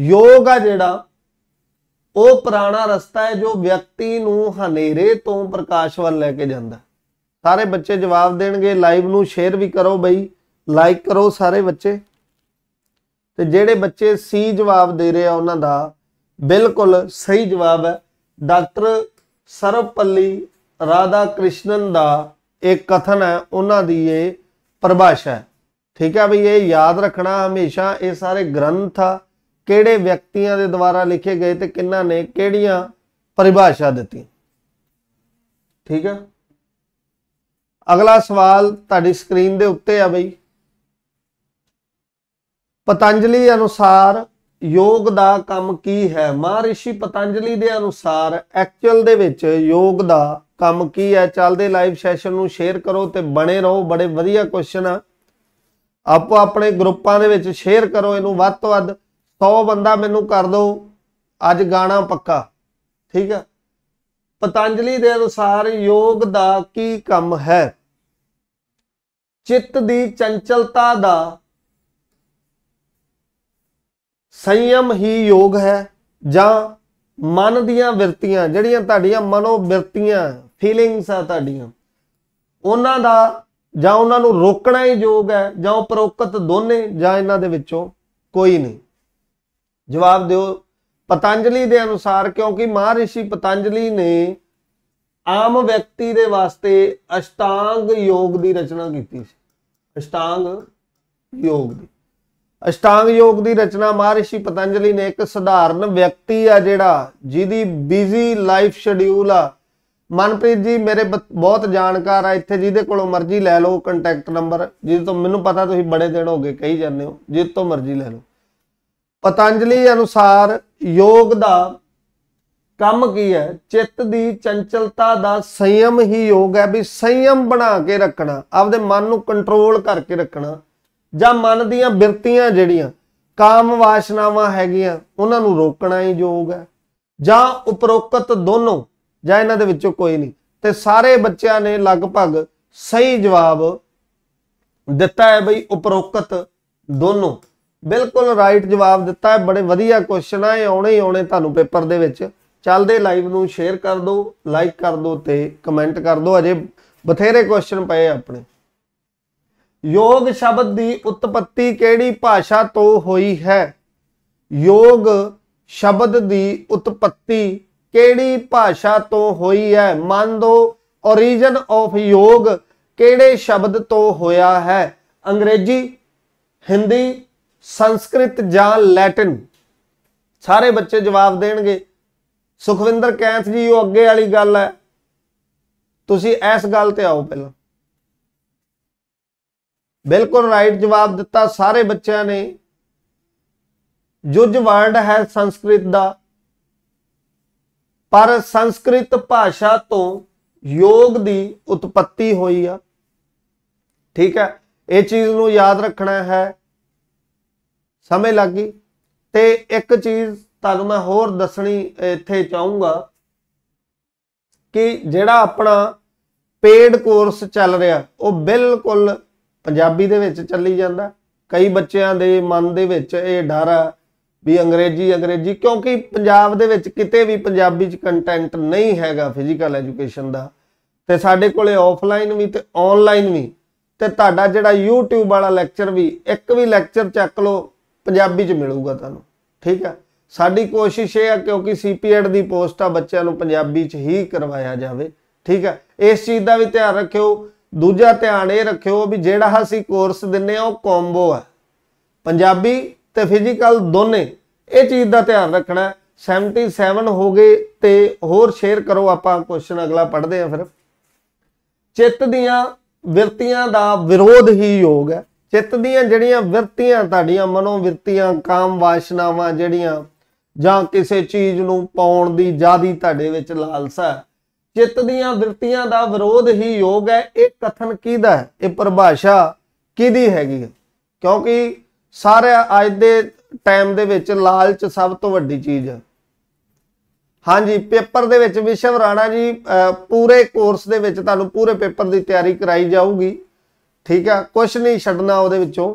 ਯੋਗ ਆ ਜਿਹੜਾ ਉਹ ਪੁਰਾਣਾ ਰਸਤਾ ਹੈ ਜੋ ਵਿਅਕਤੀ ਨੂੰ ਹਨੇਰੇ ਤੋਂ ਪ੍ਰਕਾਸ਼ ਵੱਲ ਲੈ ਕੇ ਜਾਂਦਾ ਸਾਰੇ ਬੱਚੇ ਜਵਾਬ ਦੇਣਗੇ ਲਾਈਵ ਨੂੰ ਸ਼ੇਅਰ ਵੀ ਕਰੋ ਬਈ ਲਾਈਕ ਕਰੋ ਸਾਰੇ ਬੱਚੇ ਤੇ ਜਿਹੜੇ ਬੱਚੇ ਸੀ ਜਵਾਬ ਦੇ ਰਹੇ ਆ ਉਹਨਾਂ ਦਾ ਬਿਲਕੁਲ ਸਹੀ ਜਵਾਬ ਹੈ ਡਾਕਟਰ ਸਰਵਪੱਲੀ ਰਾਧਾ ਕ੍ਰਿਸ਼ਨਨ ਦਾ ਇੱਕ ਕਥਨ ਹੈ ਉਹਨਾਂ ਦੀ ਇਹ ਪਰਿਭਾਸ਼ਾ ਹੈ ਠੀਕ ਹੈ ਬਈ ਇਹ ਯਾਦ ਰੱਖਣਾ ਹਮੇਸ਼ਾ ਇਹ ਸਾਰੇ ਗ੍ਰੰਥ ਕਿਹੜੇ ਵਿਅਕਤੀਆਂ ਦੇ ਦੁਆਰਾ ਲਿਖੇ ਗਏ ਤੇ ਕਿੰਨਾਂ ਨੇ ਕਿਹੜੀਆਂ ਪਰਿਭਾਸ਼ਾ ਦਿੱਤੀ ਠੀਕ ਹੈ ਅਗਲਾ ਸਵਾਲ ਤੁਹਾਡੀ ਸਕਰੀਨ ਦੇ ਉੱਤੇ ਆ ਬਈ ਪਤੰਜਲੀ ਅਨੁਸਾਰ ਯੋਗ ਦਾ ਕੰਮ ਕੀ ਹੈ ਮਹਾਰਿਸ਼ੀ ਪਤੰਜਲੀ ਦੇ ਅਨੁਸਾਰ ਐਕਚੁਅਲ ਦੇ ਵਿੱਚ ਯੋਗ ਦਾ ਕੰਮ ਕੀ ਹੈ ਚੱਲਦੇ ਲਾਈਵ ਸੈਸ਼ਨ ਨੂੰ ਸ਼ੇਅਰ ਕਰੋ ਤੇ ਬਣੇ ਰਹੋ ਬੜੇ ਵਧੀਆ ਕੁਐਸਚਨ ਆ ਆਪੋ ਆਪਣੇ ਗਰੁੱਪਾਂ ਦੇ ਵਿੱਚ ਸ਼ੇਅਰ ਕਰੋ ਇਹਨੂੰ ਵੱਧ ਤੋਂ ਵੱਧ 100 ਬੰਦਾ ਮੈਨੂੰ ਕਰ ਦਿਓ ਅੱਜ ਗਾਣਾ ਪੱਕਾ ਠੀਕ ਆ ਪਤੰਜਲੀ ਦੇ ਅਨੁਸਾਰ ਯੋਗ ਦਾ ਕੀ ਕੰਮ ਹੈ ਚਿੱਤ ਦੀ ਚੰਚਲਤਾ ਦਾ ਸੰਯਮ ਹੀ ਯੋਗ ਹੈ ਜਾਂ ਮਨ ਦੀਆਂ ਵਿਰਤੀਆਂ ਜਿਹੜੀਆਂ ਤੁਹਾਡੀਆਂ ਮਨੋ ਵਿਰਤੀਆਂ ਫੀਲਿੰਗਸ ਆ ਤੁਹਾਡੀਆਂ ਉਹਨਾਂ ਦਾ ਜਾਂ ਉਹਨਾਂ ਨੂੰ ਰੋਕਣਾ ਹੀ ਯੋਗ ਹੈ ਜਾਂ ਉਪਰੋਕਤ ਦੋਨੇ ਜਾਂ ਇਹਨਾਂ ਦੇ ਵਿੱਚੋਂ ਕੋਈ ਨਹੀਂ ਜਵਾਬ ਦਿਓ ਪਤੰਜਲੀ ਦੇ ਅਨੁਸਾਰ ਕਿਉਂਕਿ ਮਹਾਰਿਸ਼ੀ ਪਤੰਜਲੀ ਨੇ ਆਮ ਵਿਅਕਤੀ ਦੇ ਵਾਸਤੇ ਅਸ਼ਟਾਂਗ ਯੋਗ ਦੀ ਰਚਨਾ ਕੀਤੀ ਸੀ ਅਸ਼ਟਾਂਗ ਯੋਗ ਦੀ ਅਸ਼ਟਾਂਗ ਯੋਗ ਦੀ ਰਚਨਾ ਮਹਾਰਿਸ਼ੀ ਪਤੰਜਲੀ ਨੇ ਇੱਕ ਸਧਾਰਨ ਵਿਅਕਤੀ ਆ ਜਿਹੜਾ ਜਿਹਦੀ ਬਿਜ਼ੀ ਲਾਈਫ ਸ਼ਡਿਊਲ ਆ ਮਨਪ੍ਰੀਤ ਜੀ ਮੇਰੇ ਬਹੁਤ ਜਾਣਕਾਰ ਆ ਇੱਥੇ ਜਿਹਦੇ ਕੋਲੋਂ ਮਰਜ਼ੀ ਲੈ ਲਓ ਕੰਟੈਕਟ ਨੰਬਰ ਜਿਹਦੇ ਤੋਂ ਮੈਨੂੰ ਪਤਾ ਤੁਸੀਂ ਬੜੇ ਦਿਨ ਹੋ ਗਏ ਕਹੀ ਜਾਂਦੇ ਹੋ ਜਿਹਦੇ ਤੋਂ ਮਰਜ਼ੀ ਲੈ ਲਓ ਪਤੰਜਲੀ ਅਨੁਸਾਰ ਯੋਗ ਦਾ ਕੰਮ ਕੀ ਹੈ ਚਿੱਤ ਦੀ ਚੰਚਲਤਾ ਦਾ ਸੰਯਮ ਹੀ ਯੋਗ ਹੈ ਵੀ ਸੰਯਮ ਬਣਾ ਕੇ ਰੱਖਣਾ ਆਪਦੇ ਮਨ ਨੂੰ ਕੰਟਰੋਲ ਕਰਕੇ ਰੱਖਣਾ ਜਾਂ ਮਨ ਦੀਆਂ ਬਿਰਤੀਆਂ ਜਿਹੜੀਆਂ ਕਾਮ ਵਾਸ਼ਨਾਵਾਂ ਹੈਗੀਆਂ ਉਹਨਾਂ ਨੂੰ ਰੋਕਣਾ ਹੀ ਯੋਗ ਹੈ ਜਾਂ ਉਪਰੋਕਤ ਦੋਨੋਂ ਜਾਂ ਇਹਨਾਂ ਦੇ ਵਿੱਚੋਂ ਕੋਈ ਨਹੀਂ ਤੇ ਸਾਰੇ ਬੱਚਿਆਂ ਨੇ ਲਗਭਗ ਸਹੀ ਜਵਾਬ ਦਿੱਤਾ ਹੈ ਬਈ ਉਪਰੋਕਤ ਦੋਨੋਂ ਬਿਲਕੁਲ ਰਾਈਟ ਜਵਾਬ ਦਿੱਤਾ ਹੈ ਬੜੇ ਵਧੀਆ ਕੁਐਸਚਨ ਆ ਇਹ ਆਉਣੇ ਹੀ ਆਉਣੇ ਤੁਹਾਨੂੰ ਪੇਪਰ ਦੇ ਵਿੱਚ ਚੱਲਦੇ ਲਾਈਵ ਨੂੰ ਸ਼ੇਅਰ ਕਰ ਦਿਓ ਲਾਈਕ ਕਰ ਦਿਓ ਤੇ ਕਮੈਂਟ ਕਰ ਦਿਓ ਅਜੇ ਬਥੇਰੇ ਕੁਐਸਚਨ ਪਏ ਆਪਣੇ ਯੋਗ ਸ਼ਬਦ ਦੀ ਉਤਪਤੀ ਕਿਹੜੀ ਭਾਸ਼ਾ ਤੋਂ ਹੋਈ ਹੈ ਯੋਗ ਸ਼ਬਦ ਦੀ ਉਤਪਤੀ ਕਿਹੜੀ ਭਾਸ਼ਾ ਤੋਂ ਹੋਈ ਹੈ ਮੰਨ ਦੋ origin of yog ਕਿਹੜੇ ਸ਼ਬਦ ਤੋਂ ਹੋਇਆ ਹੈ ਅੰਗਰੇਜ਼ੀ ਹਿੰਦੀ ਸੰਸਕ੍ਰਿਤ ਜਾਂ ਲੈਟਿਨ ਸਾਰੇ ਬੱਚੇ ਜਵਾਬ ਦੇਣਗੇ ਸੁਖਵਿੰਦਰ ਕੈਂਥ ਜੀ ਉਹ ਅੱਗੇ ਵਾਲੀ ਗੱਲ ਹੈ ਤੁਸੀਂ ਇਸ ਗੱਲ ਤੇ ਆਓ ਪਹਿਲਾਂ ਬਿਲਕੁਲ ਰਾਈਟ ਜਵਾਬ ਦਿੱਤਾ ਸਾਰੇ ਬੱਚਿਆਂ ਨੇ ਜੁਜ ਵਰਡ ਹੈ ਸੰਸਕ੍ਰਿਤ ਦਾ ਪਰ ਸੰਸਕ੍ਰਿਤ ਭਾਸ਼ਾ ਤੋਂ ਯੋਗ ਦੀ ਉਤਪਤੀ ਹੋਈ ਆ ਠੀਕ ਹੈ ਇਹ ਚੀਜ਼ ਨੂੰ ਯਾਦ ਰੱਖਣਾ ਹੈ ਸਮੇਂ ਲੱਗ ਗਈ ਤੇ ਇੱਕ ਚੀਜ਼ ਤੁਹਾਨੂੰ ਮੈਂ ਹੋਰ ਦੱਸਣੀ ਇੱਥੇ ਚਾਹੂੰਗਾ ਕਿ ਜਿਹੜਾ ਆਪਣਾ ਪੇਡ ਕੋਰਸ ਚੱਲ ਰਿਹਾ ਉਹ ਬਿਲਕੁਲ ਪੰਜਾਬੀ ਦੇ ਵਿੱਚ ਚੱਲੀ ਜਾਂਦਾ ਕਈ ਬੱਚਿਆਂ ਦੇ ਮਨ ਦੇ ਵਿੱਚ ਇਹ ਡਰ ਆ ਵੀ ਅੰਗਰੇਜ਼ੀ ਅੰਗਰੇਜ਼ੀ ਕਿਉਂਕਿ ਪੰਜਾਬ ਦੇ ਵਿੱਚ ਕਿਤੇ ਵੀ ਪੰਜਾਬੀ ਚ ਕੰਟੈਂਟ ਨਹੀਂ ਹੈਗਾ ਫਿਜ਼ੀਕਲ ਐਜੂਕੇਸ਼ਨ ਦਾ ਤੇ ਸਾਡੇ ਕੋਲੇ ਆਫਲਾਈਨ ਵੀ ਤੇ ਆਨਲਾਈਨ ਵੀ ਤੇ ਤੁਹਾਡਾ ਜਿਹੜਾ YouTube ਵਾਲਾ ਲੈਕਚਰ ਵੀ ਇੱਕ ਵੀ ਲੈਕਚਰ ਚੱਕ ਲਓ ਪੰਜਾਬੀ ਚ ਮਿਲੂਗਾ ਤੁਹਾਨੂੰ ਠੀਕ ਆ ਸਾਡੀ ਕੋਸ਼ਿਸ਼ ਇਹ ਆ ਕਿਉਂਕਿ ਸੀਪੀਐਡ ਦੀ ਪੋਸਟ ਆ ਬੱਚਿਆਂ ਨੂੰ ਪੰਜਾਬੀ ਚ ਹੀ ਕਰਵਾਇਆ ਜਾਵੇ ਠੀਕ ਆ ਇਸ ਚੀਜ਼ ਦਾ ਵੀ ਧਿਆਨ ਰੱਖਿਓ ਦੂਜਾ ਧਿਆਨ ਇਹ ਰੱਖਿਓ ਵੀ ਜਿਹੜਾ ਅਸੀਂ ਕੋਰਸ ਦਿੰਨੇ ਆ ਉਹ ਕੋਂਬੋ ਆ ਪੰਜਾਬੀ ਤੇ ਫਿਜ਼ੀਕਲ ਦੋਨੇ ਇਹ ਚੀਜ਼ ਦਾ ਧਿਆਨ ਰੱਖਣਾ 77 ਹੋ ਗਏ ਤੇ ਹੋਰ ਸ਼ੇਅਰ ਕਰੋ ਆਪਾਂ ਕੁਐਸਚਨ ਅਗਲਾ ਪੜ੍ਹਦੇ ਆ ਫਿਰ ਚਿੱਤ ਦੀਆਂ ਵਿਰਤੀਆਂ ਦਾ ਵਿਰੋਧ ਹੀ ਯੋਗ ਹੈ ਚਿੱਤ ਦੀਆਂ ਜਿਹੜੀਆਂ ਵਿਰਤੀਆਂ ਤੁਹਾਡੀਆਂ ਮਨੋ ਵਿਰਤੀਆਂ ਕਾਮ ਵਾਸ਼ਨਾਵਾਂ ਜਿਹੜੀਆਂ ਜਾਂ ਕਿਸੇ ਚੀਜ਼ ਨੂੰ ਪਾਉਣ ਦੀ ਜਿਆਦੀ ਤੁਹਾਡੇ ਵਿੱਚ ਲਾਲਸਾ ਚਿੱਤ ਦੀਆਂ ਵਿਰਤੀਆਂ ਦਾ ਵਿਰੋਧ ਹੀ ਯੋਗ ਹੈ ਇਹ ਕਥਨ ਕਿਹਦਾ ਹੈ ਇਹ ਪਰਿਭਾਸ਼ਾ ਕਿਹਦੀ ਹੈਗੀ ਕਿਉਂਕਿ ਸਾਰੇ ਅੱਜ ਦੇ ਟਾਈਮ ਦੇ ਵਿੱਚ ਲਾਲਚ ਸਭ ਤੋਂ ਵੱਡੀ ਚੀਜ਼ ਹੈ ਹਾਂਜੀ ਪੇਪਰ ਦੇ ਵਿੱਚ ਵਿਸ਼ਵ ਰਾਣਾ ਜੀ ਪੂਰੇ ਕੋਰਸ ਦੇ ਵਿੱਚ ਤੁਹਾਨੂੰ ਪੂਰੇ ਪੇਪਰ ਦੀ ਤਿਆਰੀ ਕਰਾਈ ਜਾਊਗੀ ਠੀਕ ਆ ਕੁਝ ਨਹੀਂ ਛੱਡਣਾ ਉਹਦੇ ਵਿੱਚੋਂ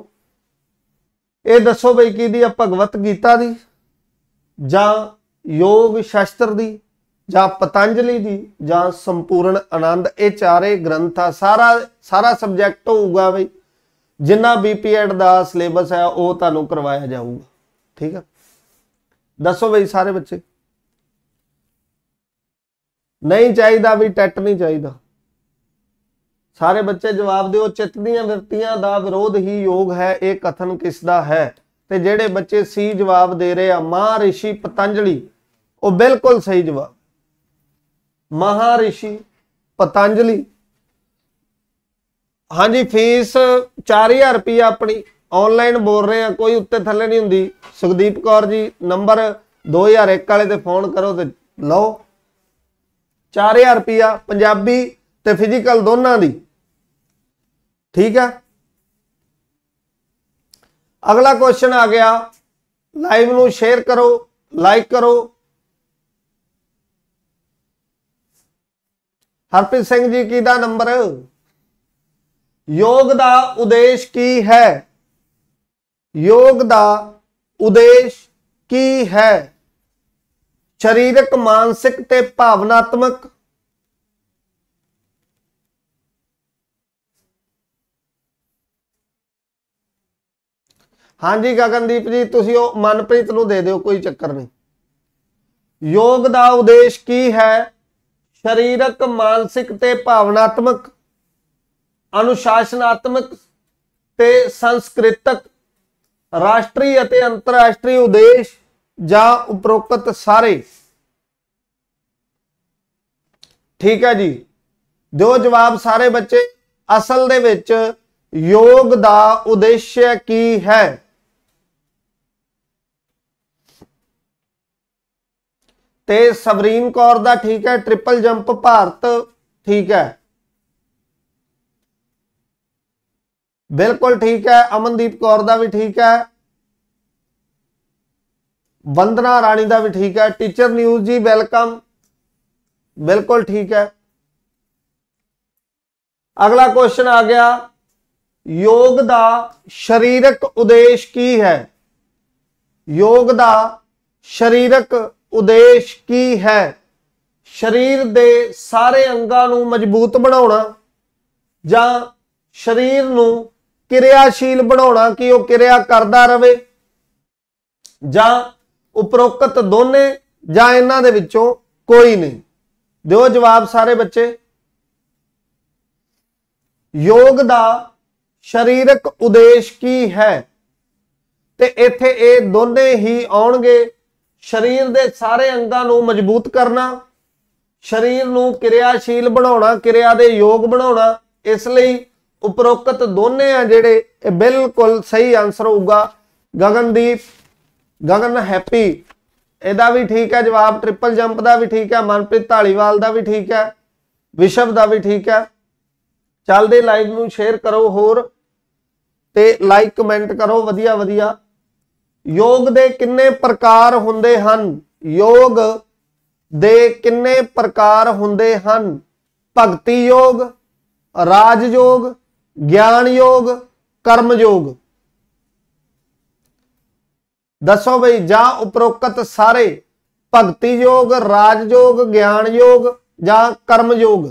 ਇਹ ਦੱਸੋ ਬਈ ਕੀ ਦੀ ਆ ਭਗਵਤ ਗੀਤਾ ਦੀ ਜਾਂ ਯੋਗ ਸ਼ਾਸਤਰ ਦੀ ਜਾਂ ਪਤੰਜਲੀ ਦੀ ਜਾਂ ਸੰਪੂਰਨ ਆਨੰਦ ਇਹ ਚਾਰੇ ਗ੍ਰੰਥਾ ਸਾਰਾ ਸਾਰਾ ਸਬਜੈਕਟ ਹੋਊਗਾ ਬਈ ਜਿੰਨਾ ਬੀਪੀਐਡ ਦਾ ਸਿਲੇਬਸ ਹੈ ਉਹ ਤੁਹਾਨੂੰ ਕਰਵਾਇਆ ਜਾਊਗਾ ਠੀਕ ਹੈ ਦੱਸੋ ਬਈ ਸਾਰੇ ਬੱਚੇ ਨਹੀਂ ਚਾਹੀਦਾ ਵੀ ਟੈਟ ਨਹੀਂ ਚਾਹੀਦਾ ਸਾਰੇ ਬੱਚੇ ਜਵਾਬ ਦਿਓ ਚਿੱਤ ਦੀਆਂ ਵਰਤੀਆਂ ਦਾ ਵਿਰੋਧ ਹੀ ਯੋਗ ਹੈ ਇਹ ਕਥਨ ਕਿਸ ਦਾ ਹੈ ਤੇ ਜਿਹੜੇ ਬੱਚੇ ਸੀ ਜਵਾਬ ਦੇ ਰਹੇ ਆ ਮਹਾਰਿਸ਼ੀ ਪਤੰਜਲੀ ਉਹ ਬਿਲਕੁਲ ਸਹੀ ਜਵਾਬ ਮਹਾਰਿਸ਼ੀ ਪਤੰਜਲੀ ਹਾਂਜੀ ਫੀਸ 4000 ਰੁਪਏ ਆਪਣੀ ਆਨਲਾਈਨ ਬੋਲ ਰਹੇ ਆ ਕੋਈ ਉੱਤੇ ਥੱਲੇ ਨਹੀਂ ਹੁੰਦੀ ਸੁਖਦੀਪ ਕੌਰ ਜੀ ਨੰਬਰ 2001 ਵਾਲੇ ਤੇ ਫੋਨ ਕਰੋ ਤੇ ਲਓ 4000 ਰੁਪਿਆ ਪੰਜਾਬੀ ਤੇ ਫਿਜ਼ੀਕਲ ਦੋਨਾਂ ਦੀ ਠੀਕ ਆ ਅਗਲਾ ਕੁਐਸਚਨ ਆ ਗਿਆ ਲਾਈਵ ਨੂੰ ਸ਼ੇਅਰ ਕਰੋ ਲਾਈਕ ਕਰੋ ਹਰਪ੍ਰੀਤ ਸਿੰਘ ਜੀ ਕੀ ਦਾ ਨੰਬਰ ਯੋਗ ਦਾ ਉਦੇਸ਼ ਕੀ ਹੈ ਯੋਗ ਦਾ ਉਦੇਸ਼ ਕੀ ਹੈ ਸਰੀਰਕ ਮਾਨਸਿਕ ਤੇ ਭਾਵਨਾਤਮਕ ਹਾਂਜੀ ਗਗਨਦੀਪ ਜੀ ਤੁਸੀਂ ਉਹ ਮਨਪ੍ਰੀਤ ਨੂੰ ਦੇ ਦਿਓ ਕੋਈ ਚੱਕਰ ਨਹੀਂ ਯੋਗ ਦਾ ਉਦੇਸ਼ ਕੀ ਹੈ ਸਰੀਰਕ ਮਾਨਸਿਕ ਤੇ ਭਾਵਨਾਤਮਕ ਅਨੁਸ਼ਾਸਨਾਤਮਕ ਤੇ ਸੰਸਕ੍ਰਿਤਕ ਰਾਸ਼ਟਰੀ ਅਤੇ ਅੰਤਰਰਾਸ਼ਟਰੀ ਉਦੇਸ਼ ਜਾਂ ਉਪਰੋਕਤ ਸਾਰੇ ਠੀਕ ਹੈ ਜੀ ਦੋ ਜਵਾਬ ਸਾਰੇ ਬੱਚੇ ਅਸਲ ਦੇ ਵਿੱਚ ਯੋਗ ਦਾ ਉਦੇਸ਼ ਕੀ ਹੈ ਤੇ ਸਬਰੀਨ ਕੌਰ ਦਾ ਠੀਕ ਹੈ ਟ੍ਰਿਪਲ ਜੰਪ ਭਾਰਤ ਠੀਕ ਹੈ ਬਿਲਕੁਲ ਠੀਕ ਹੈ ਅਮਨਦੀਪ ਕੌਰ ਦਾ ਵੀ ਠੀਕ ਹੈ ਵੰਦਨਾ ਰਾਣੀ ਦਾ ਵੀ ਠੀਕ ਹੈ ਟੀਚਰ ਨਿਊਜ਼ ਜੀ ਵੈਲਕਮ ਬਿਲਕੁਲ ਠੀਕ ਹੈ ਅਗਲਾ ਕੁਐਸਚਨ ਆ ਗਿਆ ਯੋਗ ਦਾ ਸਰੀਰਕ ਉਦੇਸ਼ ਕੀ ਹੈ ਯੋਗ ਦਾ ਸਰੀਰਕ ਉਦੇਸ਼ ਕੀ ਹੈ ਸਰੀਰ ਦੇ ਸਾਰੇ ਅੰਗਾਂ ਨੂੰ ਮਜ਼ਬੂਤ ਬਣਾਉਣਾ ਜਾਂ ਸਰੀਰ ਨੂੰ ਕਿਰਿਆਸ਼ੀਲ ਬਣਾਉਣਾ ਕਿ ਉਹ ਕਿਰਿਆ ਕਰਦਾ ਰਹੇ ਜਾਂ ਉਪਰੋਕਤ ਦੋਨੇ ਜਾਂ ਇਹਨਾਂ ਦੇ ਵਿੱਚੋਂ ਕੋਈ ਨਹੀਂ ਦਿਓ ਜਵਾਬ ਸਾਰੇ ਬੱਚੇ ਯੋਗ ਦਾ ਸਰੀਰਕ ਉਦੇਸ਼ ਕੀ ਹੈ ਤੇ ਇੱਥੇ ਇਹ ਦੋਨੇ ਹੀ ਆਉਣਗੇ ਸਰੀਰ ਦੇ ਸਾਰੇ ਅੰਗਾਂ ਨੂੰ ਮਜ਼ਬੂਤ ਕਰਨਾ ਸਰੀਰ ਨੂੰ ਕਿਰਿਆਸ਼ੀਲ ਬਣਾਉਣਾ ਕਿਰਿਆ ਦੇ ਯੋਗ ਬਣਾਉਣਾ ਇਸ ਲਈ ਉਪਰੋਕਤ ਦੋਨੇ ਆ ਜਿਹੜੇ ਇਹ ਬਿਲਕੁਲ ਸਹੀ ਆਨਸਰ ਹੋਊਗਾ ਗਗਨਦੀਪ ਗਗਨ ਹੈਪੀ ਇਹਦਾ ਵੀ ਠੀਕ ਹੈ ਜਵਾਬ ਟ੍ਰਿਪਲ ਜੰਪ ਦਾ ਵੀ ਠੀਕ ਹੈ ਮਨਪ੍ਰੀਤ ਢਾਲੀਵਾਲ ਦਾ ਵੀ ਠੀਕ ਹੈ ਵਿਸ਼ਵ ਦਾ ਵੀ ਠੀਕ ਹੈ ਚੱਲਦੇ ਲਾਈਵ ਨੂੰ ਸ਼ੇਅਰ ਕਰੋ ਹੋਰ ਤੇ ਲਾਈਕ ਕਮੈਂਟ ਕਰੋ ਵਧੀਆ ਵਧੀਆ ਯੋਗ ਦੇ ਕਿੰਨੇ ਪ੍ਰਕਾਰ ਹੁੰਦੇ ਹਨ ਯੋਗ ਦੇ ਕਿੰਨੇ ਪ੍ਰਕਾਰ ਹੁੰਦੇ ਹਨ ਭਗਤੀ ਯੋਗ ਰਾਜ ਯੋਗ ਗਿਆਨ ਯੋਗ ਕਰਮ ਯੋਗ ਦੱਸੋ ਬਈ ਜਾਂ ਉਪਰੋਕਤ ਸਾਰੇ ਭਗਤੀ ਯੋਗ ਰਾਜ ਯੋਗ ਗਿਆਨ ਯੋਗ ਜਾਂ ਕਰਮ ਯੋਗ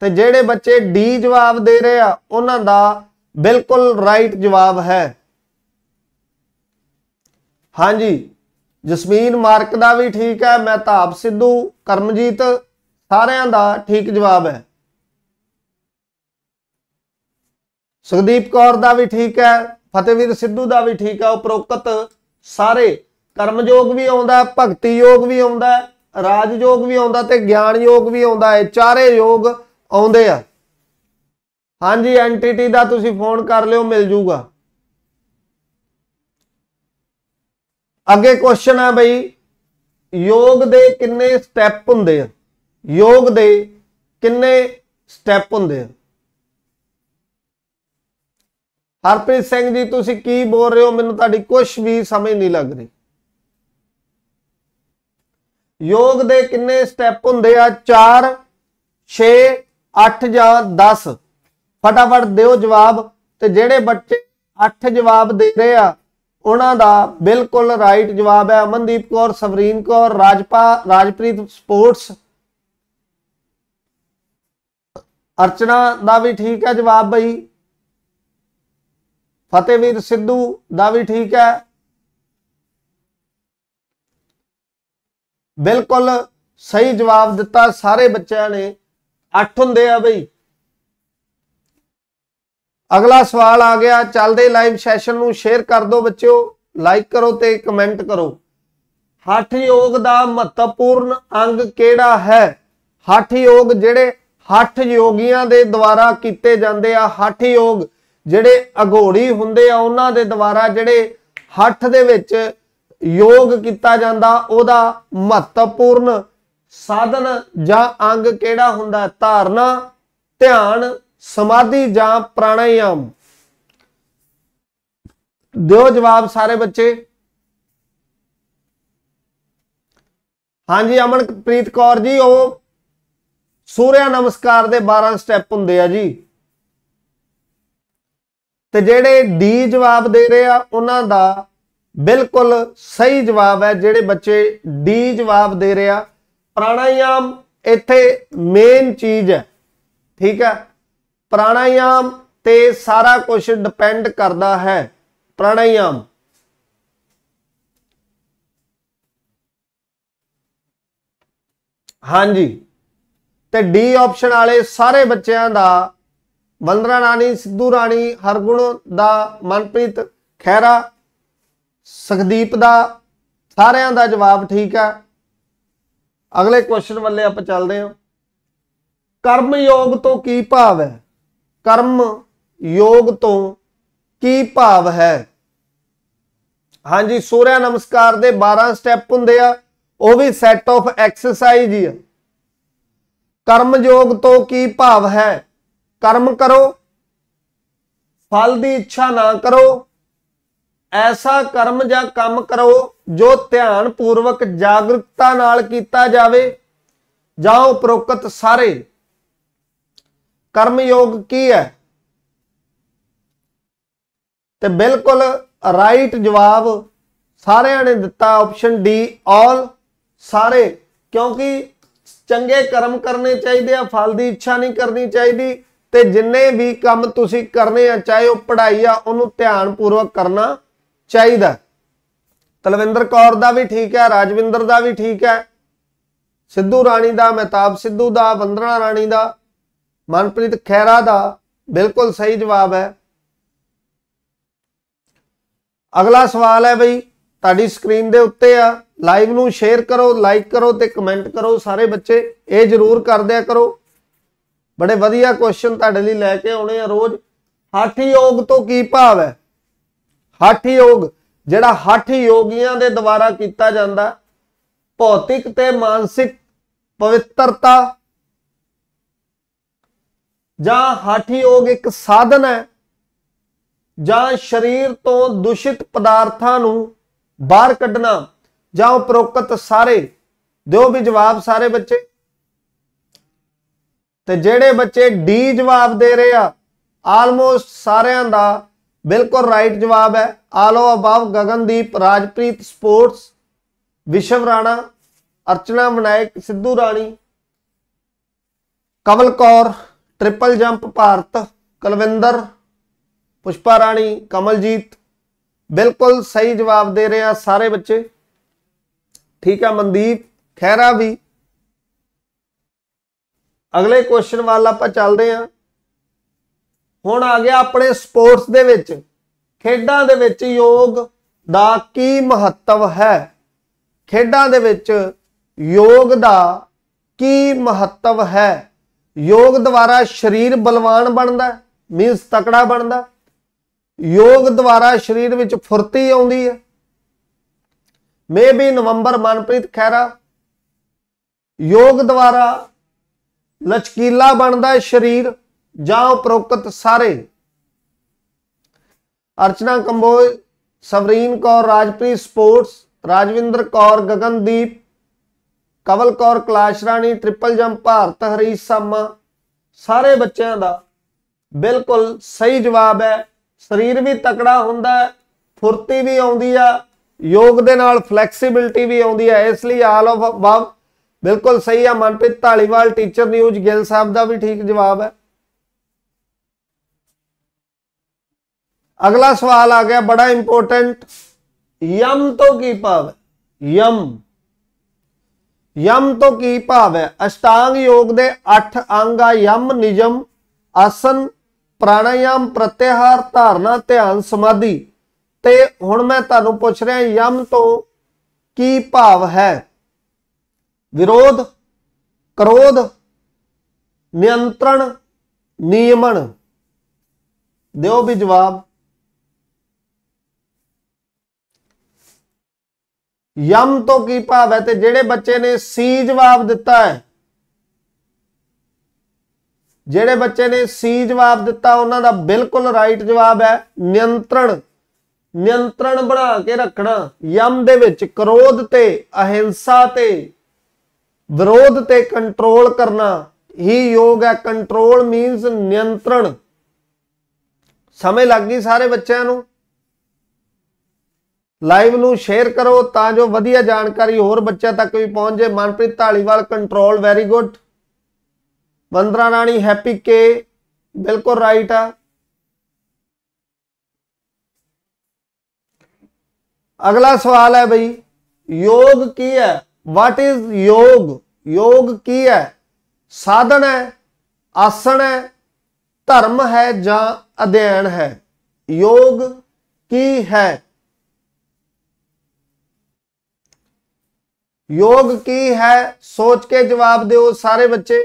ਤੇ ਜਿਹੜੇ ਬੱਚੇ ਡੀ ਜਵਾਬ ਦੇ ਰਹੇ ਆ ਉਹਨਾਂ ਦਾ ਬਿਲਕੁਲ ਰਾਈਟ ਜਵਾਬ ਹੈ ਹਾਂਜੀ ਜਸਮੀਨ ਮਾਰਕ ਦਾ ਵੀ ਠੀਕ ਹੈ ਮਹਿਤਾਬ ਸਿੱਧੂ ਕਰਮਜੀਤ ਸਾਰਿਆਂ ਦਾ ਠੀਕ ਜਵਾਬ ਹੈ ਸੁਖਦੀਪ ਕੌਰ ਦਾ ਵੀ ਠੀਕ ਹੈ ਫਤਿਹਵੀਰ ਸਿੱਧੂ ਦਾ ਵੀ ਠੀਕ ਹੈ ਉਪਰੋਕਤ ਸਾਰੇ ਕਰਮਯੋਗ ਵੀ ਆਉਂਦਾ ਭਗਤੀ ਯੋਗ ਵੀ ਆਉਂਦਾ ਰਾਜਯੋਗ ਵੀ ਆਉਂਦਾ ਤੇ ਗਿਆਨ ਯੋਗ ਵੀ ਆਉਂਦਾ ਹੈ ਚਾਰੇ ਯੋਗ ਆਉਂਦੇ ਆ ਹਾਂਜੀ ਐਂਟੀਟੀ ਦਾ ਤੁਸੀਂ ਫੋਨ ਕਰ ਲਿਓ ਮਿਲ ਜੂਗਾ ਅੱਗੇ ਕੁਐਸਚਨ ਆ ਬਈ ਯੋਗ ਦੇ ਕਿੰਨੇ ਸਟੈਪ ਹੁੰਦੇ ਆ ਯੋਗ ਦੇ ਕਿੰਨੇ ਸਟੈਪ ਹੁੰਦੇ ਆ ਹਰਪ੍ਰੀਤ ਸਿੰਘ ਜੀ ਤੁਸੀਂ ਕੀ ਬੋਲ ਰਹੇ ਹੋ ਮੈਨੂੰ ਤੁਹਾਡੀ ਕੁਝ ਵੀ ਸਮਝ ਨਹੀਂ ਲੱਗ ਰਹੀ ਯੋਗ ਦੇ ਕਿੰਨੇ ਸਟੈਪ ਹੁੰਦੇ ਆ 4 6 8 ਜਾਂ 10 ਫਟਾਫਟ ਦਿਓ ਜਵਾਬ ਤੇ ਜਿਹੜੇ ਬੱਚੇ 8 ਜਵਾਬ ਦੇ ਰਹੇ ਆ ਉਹਨਾਂ ਦਾ ਬਿਲਕੁਲ ਰਾਈਟ ਜਵਾਬ ਹੈ ਅਮਨਦੀਪ ਕੌਰ ਸਵਰੀਨ ਕੌਰ ਰਾਜਪਾ ਰਾਜਪ੍ਰੀਤ ਸਪੋਰਟਸ ਅਰਚਨਾ ਦਾ ਵੀ ਠੀਕ ਹੈ ਜਵਾਬ ਬਈ ਫਤਿਹਵੀਰ ਸਿੱਧੂ ਦਾ ਵੀ ਠੀਕ ਹੈ ਬਿਲਕੁਲ ਸਹੀ ਜਵਾਬ ਦਿੱਤਾ ਸਾਰੇ ਬੱਚਿਆਂ ਨੇ 8 ਹੁੰਦੇ ਆ ਬਈ ਅਗਲਾ ਸਵਾਲ ਆ ਗਿਆ ਚੱਲਦੇ ਲਾਈਵ ਸੈਸ਼ਨ ਨੂੰ ਸ਼ੇਅਰ ਕਰ ਦਿਓ ਬੱਚਿਓ ਲਾਈਕ ਕਰੋ ਤੇ ਕਮੈਂਟ ਕਰੋ ਹੱਠ ਯੋਗ ਦਾ ਮਹੱਤਵਪੂਰਨ ਅੰਗ ਕਿਹੜਾ ਹੈ ਹੱਠ ਯੋਗ ਜਿਹੜੇ ਹੱਠ ਯੋਗੀਆਂ ਦੇ ਦੁਆਰਾ ਕੀਤੇ ਜਾਂਦੇ ਆ ਹੱਠ ਯੋਗ ਜਿਹੜੇ ਅਘੋੜੀ ਹੁੰਦੇ ਆ ਉਹਨਾਂ ਦੇ ਦੁਆਰਾ ਜਿਹੜੇ ਹੱਥ ਦੇ ਵਿੱਚ ਯੋਗ ਕੀਤਾ ਜਾਂਦਾ ਉਹਦਾ ਮਹੱਤਵਪੂਰਨ ਸਾਧਨ ਜਾਂ ਅੰਗ ਕਿਹੜਾ ਹੁੰਦਾ ਧਾਰਨਾ ਧਿਆਨ ਸਮਾਧੀ ਜਾਂ ਪ੍ਰਾਣਾਯਾਮ ਦਿਓ ਜਵਾਬ ਸਾਰੇ ਬੱਚੇ ਹਾਂਜੀ ਅਮਨਪ੍ਰੀਤ ਕੌਰ ਜੀ ਉਹ ਸੂਰਿਆ ਨਮਸਕਾਰ ਦੇ 12 ਸਟੈਪ ਹੁੰਦੇ ਆ ਜੀ ਤੇ ਜਿਹੜੇ ਡੀ ਜਵਾਬ ਦੇ ਰਹੇ ਆ ਉਹਨਾਂ ਦਾ ਬਿਲਕੁਲ ਸਹੀ ਜਵਾਬ ਹੈ ਜਿਹੜੇ ਬੱਚੇ ਡੀ ਜਵਾਬ ਦੇ ਰਹੇ ਆ ਪ੍ਰਾਣਾਯਾਮ ਇੱਥੇ ਮੇਨ ਚੀਜ਼ ਹੈ ਠੀਕ ਹੈ ਪ੍ਰਾਣਾਯਾਮ ਤੇ ਸਾਰਾ ਕੁਝ ਡਿਪੈਂਡ ਕਰਦਾ ਹੈ ਪ੍ਰਾਣਾਯਾਮ ਹਾਂਜੀ ਤੇ ਡੀ ਆਪਸ਼ਨ ਵਾਲੇ ਸਾਰੇ ਬੱਚਿਆਂ ਦਾ ਵੰਦਰਾ ਰਾਣੀ ਸਿੱਧੂ ਰਾਣੀ ਹਰਗੁਣ ਦਾ ਮਨਪ੍ਰੀਤ ਖੈਰਾ ਸੁਖਦੀਪ ਦਾ ਸਾਰਿਆਂ ਦਾ ਜਵਾਬ ਠੀਕ ਆ ਅਗਲੇ ਕੁਐਸਚਨ ਵੱਲੇ ਆਪਾਂ ਚੱਲਦੇ ਹਾਂ ਕਰਮ ਯੋਗ ਤੋਂ ਕੀ ਭਾਵ ਹੈ ਕਰਮ ਯੋਗ ਤੋਂ ਕੀ ਭਾਵ ਹੈ ਹਾਂਜੀ ਸੂਰਿਆ ਨਮਸਕਾਰ ਦੇ 12 ਸਟੈਪ ਹੁੰਦੇ ਆ ਉਹ ਵੀ ਸੈੱਟ ਆਫ ਐਕਸਰਸਾਈਜ਼ ਹੀ ਆ ਕਰਮ ਯੋਗ ਤੋਂ ਕੀ ਭਾਵ ਹੈ ਕਰਮ ਕਰੋ ਫਲ ਦੀ ਇੱਛਾ ਨਾ ਕਰੋ ਐਸਾ ਕਰਮ ਜਾਂ ਕੰਮ ਕਰੋ ਜੋ ਧਿਆਨ ਪੂਰਵਕ ਜਾਗਰੂਕਤਾ ਨਾਲ ਕੀਤਾ ਜਾਵੇ ਜਾਂ ਉਪਰੋਕਤ ਸਾਰੇ ਕਰਮ ਯੋਗ ਕੀ ਹੈ ਤੇ ਬਿਲਕੁਲ ਰਾਈਟ ਜਵਾਬ ਸਾਰਿਆਂ ਨੇ ਦਿੱਤਾ ਆਪਸ਼ਨ ਡੀ ਆਲ ਸਾਰੇ ਕਿਉਂਕਿ ਚੰਗੇ ਕਰਮ ਕਰਨੇ ਚਾਹੀਦੇ ਆ ਫਲ ਦੀ ਇੱਛਾ ਨਹੀਂ ਕਰਨੀ ਚਾਹੀਦੀ ਤੇ ਜਿੰਨੇ ਵੀ ਕੰਮ ਤੁਸੀਂ ਕਰਨੇ ਆ ਚਾਹੇ ਉਹ ਪੜ੍ਹਾਈ ਆ ਉਹਨੂੰ ਧਿਆਨਪੂਰਵਕ ਕਰਨਾ ਚਾਹੀਦਾ ਤਲਵਿੰਦਰ ਕੌਰ ਦਾ ਵੀ ਠੀਕ ਹੈ ਰਾਜਵਿੰਦਰ ਦਾ ਵੀ ਠੀਕ ਹੈ ਸਿੱਧੂ ਰਾਣੀ ਦਾ ਮਹਿਤਾਬ ਸਿੱਧੂ ਦਾ ਵੰਦਨਾ ਰਾਣੀ ਦਾ ਮਨਪ੍ਰੀਤ ਖੈਰਾ ਦਾ ਬਿਲਕੁਲ ਸਹੀ ਜਵਾਬ ਹੈ ਅਗਲਾ ਸਵਾਲ ਹੈ ਬਈ ਤੁਹਾਡੀ ਸਕਰੀਨ ਦੇ ਉੱਤੇ ਆ ਲਾਈਵ ਨੂੰ ਸ਼ੇਅਰ ਕਰੋ ਲਾਈਕ ਕਰੋ ਤੇ ਕਮੈਂਟ ਕਰੋ ਸਾਰੇ ਬੱਚੇ ਇਹ ਜ਼ਰੂਰ ਕਰਦਿਆ ਕਰੋ ਬੜੇ ਵਧੀਆ ਕੁਐਸਚਨ ਤੁਹਾਡੇ ਲਈ ਲੈ ਕੇ ਆਉਣੇ ਆ ਰੋਜ਼ ਹੱਠ ਯੋਗ ਤੋਂ ਕੀ ਭਾਵ ਹੈ ਹੱਠ ਯੋਗ ਜਿਹੜਾ ਹੱਠ ਯੋਗੀਆਂ ਦੇ ਦੁਆਰਾ ਕੀਤਾ ਜਾਂਦਾ ਭੌਤਿਕ ਤੇ ਮਾਨਸਿਕ ਪਵਿੱਤਰਤਾ ਜਾਂ ਹੱਠ ਯੋਗ ਇੱਕ ਸਾਧਨ ਹੈ ਜਾਂ ਸਰੀਰ ਤੋਂ ਦੂਸ਼ਿਤ ਪਦਾਰਥਾਂ ਨੂੰ ਬਾਹਰ ਕੱਢਣਾ ਜਾਂ ਉਪਰੋਕਤ ਸਾਰੇ ਦਿਓ ਵੀ ਜਵਾਬ ਸਾਰੇ ਬੱਚੇ ਤੇ ਜਿਹੜੇ ਬੱਚੇ ਡੀ ਜਵਾਬ ਦੇ ਰਹੇ ਆ ਆਲਮੋਸਟ ਸਾਰਿਆਂ ਦਾ ਬਿਲਕੁਲ ਰਾਈਟ ਜਵਾਬ ਹੈ all of above Gagandeep Rajpreet sports Vishav Rana Archana Manaik Sidhu Rani Kawal Kaur triple jump Bharat Kulwinder Pushpa Rani Kamaljit ਬਿਲਕੁਲ ਸਹੀ ਜਵਾਬ ਦੇ ਰਹੇ ਆ ਸਾਰੇ ਬੱਚੇ ਠੀਕ ਆ ਮਨਦੀਪ ਖੈਰਾ ਵੀ ਅਗਲੇ ਕੁਐਸਚਨ ਵੱਲ ਆਪਾਂ ਚੱਲਦੇ ਹਾਂ ਹੁਣ ਆ ਗਿਆ ਆਪਣੇ ਸਪੋਰਟਸ ਦੇ ਵਿੱਚ ਖੇਡਾਂ ਦੇ ਵਿੱਚ ਯੋਗ ਦਾ ਕੀ ਮਹੱਤਵ ਹੈ ਖੇਡਾਂ ਦੇ ਵਿੱਚ ਯੋਗ ਦਾ ਕੀ ਮਹੱਤਵ ਹੈ ਯੋਗ ਦੁਆਰਾ ਸਰੀਰ ਬਲਵਾਨ ਬਣਦਾ ਮੀਨਸ ਤਕੜਾ ਬਣਦਾ ਯੋਗ ਦੁਆਰਾ ਸਰੀਰ ਵਿੱਚ ਫੁਰਤੀ ਆਉਂਦੀ ਹੈ ਮੇਬੀ ਨਵੰਬਰ ਮਨਪ੍ਰੀਤ ਖੈਰਾ ਯੋਗ ਦੁਆਰਾ ਲਚਕੀਲਾ ਬਣਦਾ ਹੈ ਸਰੀਰ ਜਾਂ ਉਪਰੋਕਤ ਸਾਰੇ Archana Kamboj Savreen Kaur Rajpreet sports Rajwinder Kaur Gagandeep Kawal Kaur Kalash Rani triple jump Bharat Harish Sama ਸਾਰੇ ਬੱਚਿਆਂ ਦਾ ਬਿਲਕੁਲ ਸਹੀ ਜਵਾਬ ਹੈ ਸਰੀਰ ਵੀ ਤਕੜਾ ਹੁੰਦਾ ਹੈ ਫੁਰਤੀ ਵੀ ਆਉਂਦੀ ਆ ਯੋਗ ਦੇ ਨਾਲ ਫਲੈਕਸੀਬਿਲਟੀ ਵੀ ਆਉਂਦੀ ਹੈ ਇਸ ਲਈ ਆਲ ਆਫ ਅਬਵ ਬਿਲਕੁਲ ਸਹੀ ਆ ਮਨਪ੍ਰੀਤ ਢਾਲੀਵਾਲ ਟੀਚਰ ਨਿਊਜ਼ ਗਿੱਲ ਸਾਹਿਬ ਦਾ ਵੀ ਠੀਕ ਜਵਾਬ ਹੈ ਅਗਲਾ ਸਵਾਲ ਆ ਗਿਆ ਬੜਾ ਇੰਪੋਰਟੈਂਟ ਯਮ ਤੋਂ ਕੀ ਭਾਵ ਹੈ ਯਮ ਯਮ ਤੋਂ ਕੀ ਭਾਵ ਹੈ ਅਸ਼ਟਾਂਗ ਯੋਗ ਦੇ 8 ਅੰਗ ਆ ਯਮ ਨਿਯਮ ਆਸਨ ਪ੍ਰਾਣਾਯਾਮ ਪ੍ਰਤਿਹਾਰ ਧਾਰਨਾ ਧਿਆਨ ਸਮਾਧੀ ਤੇ ਹੁਣ ਮੈਂ ਤੁਹਾਨੂੰ ਪੁੱਛ ਰਿਹਾ ਯਮ ਤੋਂ ਕੀ ਭਾਵ ਹੈ ਵਿਰੋਧ ਕਰੋਧ ਨਿਯੰਤਰਣ ਨਿਯਮਨ ਦਿਓ ਵੀ ਜਵਾਬ ਯਮ ਤੋਂ ਕੀ ਭਾਵ ਹੈ ਤੇ ਜਿਹੜੇ ਬੱਚੇ ਨੇ ਸੀ ਜਵਾਬ ਦਿੱਤਾ ਹੈ ਜਿਹੜੇ ਬੱਚੇ ਨੇ ਸੀ ਜਵਾਬ ਦਿੱਤਾ ਉਹਨਾਂ ਦਾ ਬਿਲਕੁਲ ਰਾਈਟ ਜਵਾਬ ਹੈ ਨਿਯੰਤਰਣ ਨਿਯੰਤਰਣ ਬਣਾ ਕੇ ਰੱਖਣਾ ਯਮ ਦੇ ਵਿੱਚ ਕਰੋਧ ਤੇ ਅਹਿੰਸਾ ਤੇ ਵਿਰੋਧ ਤੇ ਕੰਟਰੋਲ ਕਰਨਾ ਹੀ ਯੋਗ ਹੈ ਕੰਟਰੋਲ ਮੀਨਸ ਨਿਯੰਤਰਣ ਸਮੇਂ ਲੱਗ ਗਈ ਸਾਰੇ ਬੱਚਿਆਂ ਨੂੰ ਲਾਈਵ ਨੂੰ ਸ਼ੇਅਰ ਕਰੋ ਤਾਂ ਜੋ ਵਧੀਆ ਜਾਣਕਾਰੀ ਹੋਰ ਬੱਚਿਆਂ ਤੱਕ ਵੀ ਪਹੁੰਚ ਜੇ Manpreet Dhaliwal control very good Vandra Rani Happy K ਬਿਲਕੁਲ ਰਾਈਟ ਆ ਅਗਲਾ ਸਵਾਲ ਹੈ ਬਈ ਯੋਗ ਕੀ ਹੈ ਵਾਟ ਇਜ਼ ਯੋਗ ਯੋਗ ਕੀ ਹੈ ਸਾਧਨ ਹੈ ਆਸਣ ਹੈ ਧਰਮ ਹੈ ਜਾਂ ਅਧਿਐਨ ਹੈ ਯੋਗ ਕੀ ਹੈ ਯੋਗ ਕੀ ਹੈ ਸੋਚ ਕੇ ਜਵਾਬ ਦਿਓ ਸਾਰੇ ਬੱਚੇ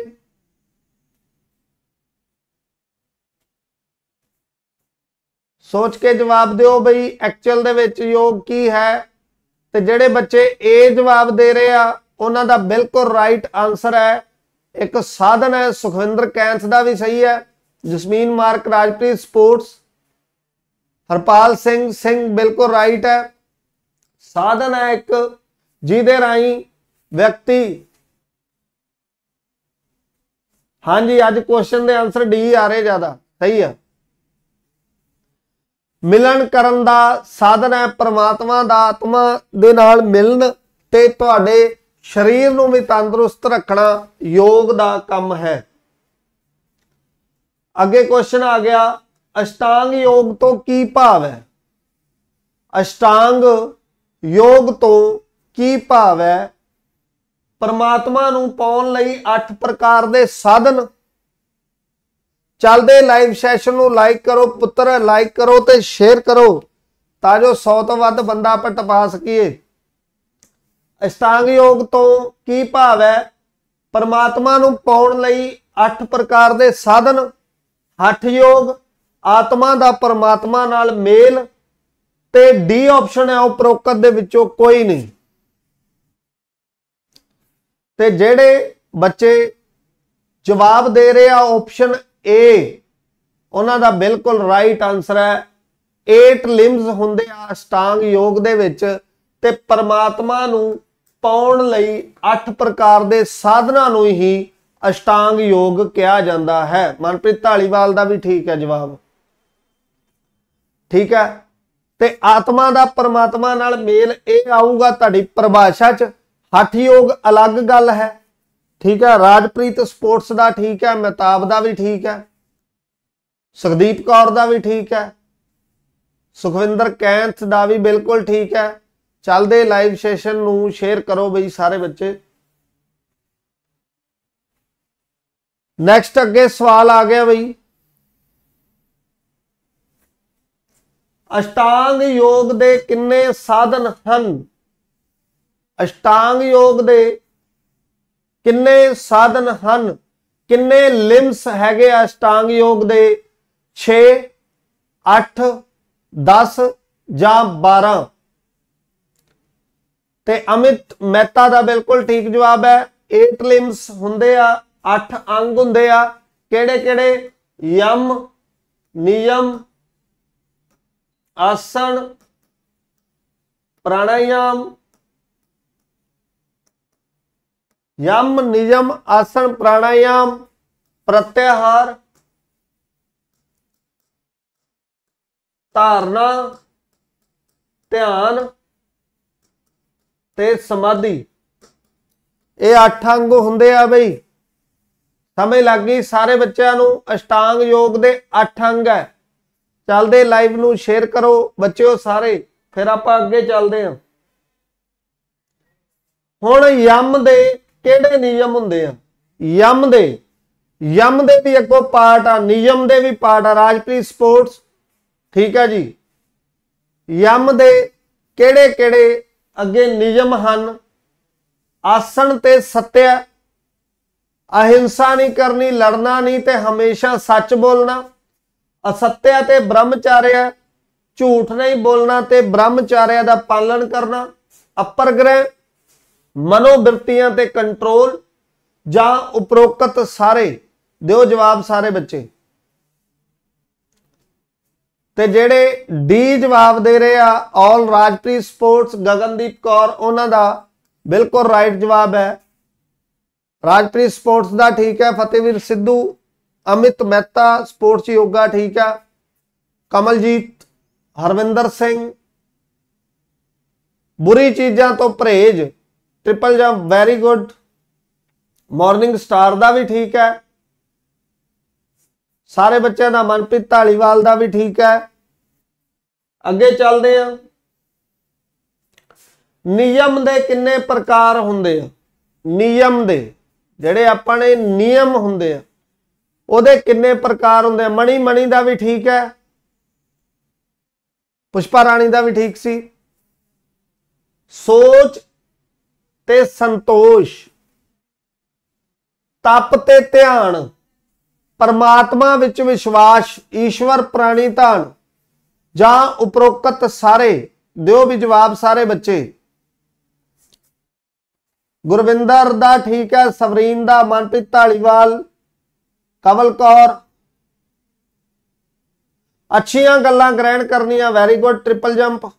ਸੋਚ ਕੇ ਜਵਾਬ ਦਿਓ ਬਈ ਐਕਚੁਅਲ ਦੇ ਵਿੱਚ ਯੋਗ ਕੀ ਹੈ ਤੇ ਜਿਹੜੇ ਬੱਚੇ ਏ ਜਵਾਬ ਦੇ ਰਹੇ ਆ ਉਹਨਾਂ ਦਾ ਬਿਲਕੁਲ ਰਾਈਟ ਆਨਸਰ ਹੈ ਇੱਕ ਸਾਧਨ ਹੈ ਸੁਖਵਿੰਦਰ ਕੈਂਥ ਦਾ ਵੀ ਸਹੀ ਹੈ ਜਸਮੀਨ ਮਾਰਕ ਰਾਜਪ੍ਰੀਤ ਸਪੋਰਟਸ ਹਰਪਾਲ ਸਿੰਘ ਸਿੰਘ ਬਿਲਕੁਲ ਰਾਈਟ ਹੈ ਸਾਧਨ ਹੈ ਇੱਕ ਜਿਹਦੇ ਰਾਈ ਵਿਅਕਤੀ ਹਾਂਜੀ ਅੱਜ ਕੁਐਸਚਨ ਦੇ ਆਨਸਰ ਡੀ ਆ ਰਹੇ ਜ਼ਿਆਦਾ ਸਹੀ ਹੈ ਮਿਲਣ ਕਰਨ ਦਾ ਸਾਧਨ ਹੈ ਪ੍ਰਮਾਤਮਾ ਦਾ ਆਤਮਾ ਦੇ ਨਾਲ ਮਿਲਣ ਤੇ ਤੁਹਾਡੇ ਸਰੀਰ ਨੂੰ ਵੀ ਤੰਦਰੁਸਤ ਰੱਖਣਾ ਯੋਗ ਦਾ ਕੰਮ ਹੈ ਅੱਗੇ ਕੁਐਸਚਨ ਆ ਗਿਆ ਅਸ਼ਟਾਂਗ ਯੋਗ ਤੋਂ ਕੀ ਭਾਵ ਹੈ ਅਸ਼ਟਾਂਗ ਯੋਗ ਤੋਂ ਕੀ ਭਾਵ ਹੈ ਪਰਮਾਤਮਾ ਨੂੰ ਪਾਉਣ ਲਈ 8 ਪ੍ਰਕਾਰ ਦੇ ਸਾਧਨ ਚੱਲਦੇ ਲਾਈਵ ਸੈਸ਼ਨ ਨੂੰ ਲਾਈਕ ਕਰੋ ਪੁੱਤਰ ਲਾਈਕ ਕਰੋ ਤੇ ਸ਼ੇਅਰ ਕਰੋ ਤਾਂ ਜੋ 100 ਤੋਂ ਵੱਧ ਬੰਦਾ ਆਪਾਂ ਟਪਾ ਸਕੀਏ ਅਸ਼ਟਾਂਗ ਯੋਗ ਤੋਂ ਕੀ ਭਾਵ ਹੈ ਪਰਮਾਤਮਾ ਨੂੰ ਪਾਉਣ ਲਈ 8 ਪ੍ਰਕਾਰ ਦੇ ਸਾਧਨ ਹੱਠ ਯੋਗ ਆਤਮਾ ਦਾ ਪਰਮਾਤਮਾ ਨਾਲ ਮੇਲ ਤੇ ਡੀ ਆਪਸ਼ਨ ਹੈ ਉਪਰੋਕਤ ਦੇ ਵਿੱਚੋਂ ਕੋਈ ਨਹੀਂ ਤੇ ਜਿਹੜੇ ਬੱਚੇ ਜਵਾਬ ਦੇ ਰਹੇ ਆ ਆਪਸ਼ਨ ਏ ਉਹਨਾਂ ਦਾ ਬਿਲਕੁਲ ਰਾਈਟ ਆਨਸਰ ਹੈ 8 ਲਿੰਬਸ ਹੁੰਦੇ ਆ ਅਸ਼ਟਾਂਗ ਯੋਗ ਦੇ ਵਿੱਚ ਤੇ ਪਰਮਾਤਮਾ ਨੂੰ ਪਾਉਣ ਲਈ 8 ਪ੍ਰਕਾਰ ਦੇ ਸਾਧਨਾ ਨੂੰ ਹੀ ਅਸ਼ਟਾਂਗ ਯੋਗ ਕਿਹਾ ਜਾਂਦਾ ਹੈ ਮਨਪ੍ਰੀਤ ਢਾਲੀਵਾਲ ਦਾ ਵੀ ਠੀਕ ਹੈ ਜਵਾਬ ਠੀਕ ਹੈ ਤੇ ਆਤਮਾ ਦਾ ਪਰਮਾਤਮਾ ਨਾਲ ਮੇਲ ਇਹ ਆਊਗਾ ਤੁਹਾਡੀ ਪਰਿਭਾਸ਼ਾ 'ਚ ਹੱਥ ਯੋਗ ਅਲੱਗ ਗੱਲ ਹੈ ਠੀਕ ਹੈ ਰਾਜਪ੍ਰੀਤ ਸਪੋਰਟਸ ਦਾ ਠੀਕ ਹੈ ਮਹਿਤਾਬ ਦਾ ਵੀ ਠੀਕ ਹੈ ਸੁਖਦੀਪ ਕੌਰ ਦਾ ਵੀ ਠੀਕ ਹੈ ਸੁਖਵਿੰਦਰ ਕੈਂਥ ਦਾ ਵੀ ਬਿਲਕੁਲ ਠੀਕ ਹੈ ਚੱਲਦੇ ਲਾਈਵ ਸੈਸ਼ਨ ਨੂੰ ਸ਼ੇਅਰ ਕਰੋ ਬਈ ਸਾਰੇ ਬੱਚੇ ਨੈਕਸਟ ਅੱਗੇ ਸਵਾਲ ਆ ਗਿਆ ਬਈ ਅਸ਼ਟਾਂਗ ਯੋਗ ਦੇ ਕਿੰਨੇ ਸਾਧਨ ਹਨ ਅਸ਼ਟਾਂਗ ਯੋਗ ਦੇ ਕਿੰਨੇ ਸਾਧਨ ਹਨ ਕਿੰਨੇ ਲਿੰਬਸ ਹੈਗੇ ਆ ਸ਼ਟਾਂਗ ਯੋਗ ਦੇ 6 8 10 ਜਾਂ 12 ਤੇ ਅਮਿਤ ਮਹਿਤਾ ਦਾ ਬਿਲਕੁਲ ਠੀਕ ਜਵਾਬ ਹੈ 8 ਲਿੰਬਸ ਹੁੰਦੇ ਆ 8 ਅੰਗ ਹੁੰਦੇ ਆ ਕਿਹੜੇ ਕਿਹੜੇ ਯਮ ਨਿਯਮ ਆਸਣ ਪ੍ਰਾਣਾਯਾਮ यम नियम आसन प्राणायाम प्रत्याहार ਧਾਰਨਾ ਧਿਆਨ ਤੇ ਸਮਾਧੀ ਇਹ ਅੱਠ ਅੰਗ ਹੁੰਦੇ ਆ ਬਈ ਸਮਝ ਲੱਗ ਗਈ ਸਾਰੇ ਬੱਚਿਆਂ ਨੂੰ ਅਸ਼ਟਾਂਗ ਯੋਗ ਦੇ ਅੱਠ ਅੰਗ ਹੈ ਚੱਲਦੇ ਲਾਈਵ ਨੂੰ ਸ਼ੇਅਰ ਕਰੋ ਬੱਚਿਓ ਸਾਰੇ ਫਿਰ ਆਪਾਂ ਅੱਗੇ ਚੱਲਦੇ ਹਾਂ ਹੁਣ ਯਮ ਦੇ ਕਿਹੜੇ ਨਿਯਮ ਹੁੰਦੇ ਆ ਯਮ ਦੇ ਯਮ ਦੇ ਵੀ ਇੱਕੋ ਪਾਰਟ ਆ ਨਿਯਮ ਦੇ ਵੀ ਪਾਰਟ ਆ ਰਾਜਪ੍ਰੀਤ ਸਪੋਰਟਸ ਠੀਕ ਹੈ ਜੀ ਯਮ ਦੇ ਕਿਹੜੇ ਕਿਹੜੇ ਅੱਗੇ ਨਿਯਮ ਹਨ ਆਸਣ ਤੇ ਸਤਿਆ ਅਹਿੰਸਾ ਨਹੀਂ ਕਰਨੀ ਲੜਨਾ ਨਹੀਂ ਤੇ ਹਮੇਸ਼ਾ ਸੱਚ ਬੋਲਣਾ ਅਸਤਿਆ ਤੇ ਬ੍ਰਹਮਚਾਰਿਆ ਝੂਠ ਨਹੀਂ ਬੋਲਣਾ ਤੇ ਬ੍ਰਹਮਚਾਰਿਆ ਦਾ ਪਾਲਣ ਕਰਨਾ ਅਪਰਗ੍ਰਹਿ ਮਨੋਵਿਰਤੀਆਂ ਤੇ ਕੰਟਰੋਲ ਜਾਂ ਉਪਰੋਕਤ ਸਾਰੇ ਦਿਓ ਜਵਾਬ ਸਾਰੇ ਬੱਚੇ ਤੇ ਜਿਹੜੇ ਡੀ ਜਵਾਬ ਦੇ ਰਹੇ ਆ ਆਲ ਰਾਜਪ੍ਰੀਤ ਸਪੋਰਟਸ ਗਗਨਦੀਪ ਕੌਰ ਉਹਨਾਂ ਦਾ ਬਿਲਕੁਲ ਰਾਈਟ ਜਵਾਬ ਹੈ ਰਾਜਪ੍ਰੀਤ ਸਪੋਰਟਸ ਦਾ ਠੀਕ ਹੈ ਫਤਿਹਵੀਰ ਸਿੱਧੂ ਅਮਿਤ ਮਹਿਤਾ ਸਪੋਰਟਸ ਯੋਗਾ ਠੀਕ ਆ ਕਮਲਜੀਤ ਹਰਵਿੰਦਰ ਸਿੰਘ ਬੁਰੀ ਚੀਜ਼ਾਂ ਤੋਂ ਪਰਹੇਜ਼ triple jump very good morning star ਦਾ ਵੀ ਠੀਕ ਹੈ ਸਾਰੇ ਬੱਚਿਆਂ ਦਾ ਮਨਪ੍ਰੀਤ ਢਾਲੀਵਾਲ ਦਾ ਵੀ ਠੀਕ ਹੈ ਅੱਗੇ ਚੱਲਦੇ ਆ ਨਿਯਮ ਦੇ ਕਿੰਨੇ ਪ੍ਰਕਾਰ ਹੁੰਦੇ ਆ ਨਿਯਮ ਦੇ ਜਿਹੜੇ ਆਪਾਂ ਨੇ ਨਿਯਮ ਹੁੰਦੇ ਆ ਉਹਦੇ ਕਿੰਨੇ ਪ੍ਰਕਾਰ ਹੁੰਦੇ ਆ ਮਣੀ ਮਣੀ ਦਾ ਵੀ ਠੀਕ ਹੈ ਪੁਸ਼ਪਾ ਰਾਣੀ ਦਾ ਵੀ ਠੀਕ ਸੀ ਸੋਚ ਤੇ ਸੰਤੋਸ਼ ਤਪ ਤੇ ਧਿਆਨ ਪਰਮਾਤਮਾ ਵਿੱਚ ਵਿਸ਼ਵਾਸ ਈਸ਼ਵਰ ਪ੍ਰਾਣੀ ਧਾਨ ਜਾਂ ਉਪਰੋਕਤ ਸਾਰੇ ਦਿਓ ਵੀ ਜਵਾਬ ਸਾਰੇ ਬੱਚੇ ਗੁਰਵਿੰਦਰ ਦਾ ਠੀਕ ਹੈ ਸਵਰੀਨ ਦਾ ਮਨਪ੍ਰੀਤ ਢਾਲੀਵਾਲ ਕਵਲ ਕੌਰ ਅੱਛੀਆਂ ਗੱਲਾਂ ਗ੍ਰਹਿਣ ਕਰਨੀਆਂ very good triple jump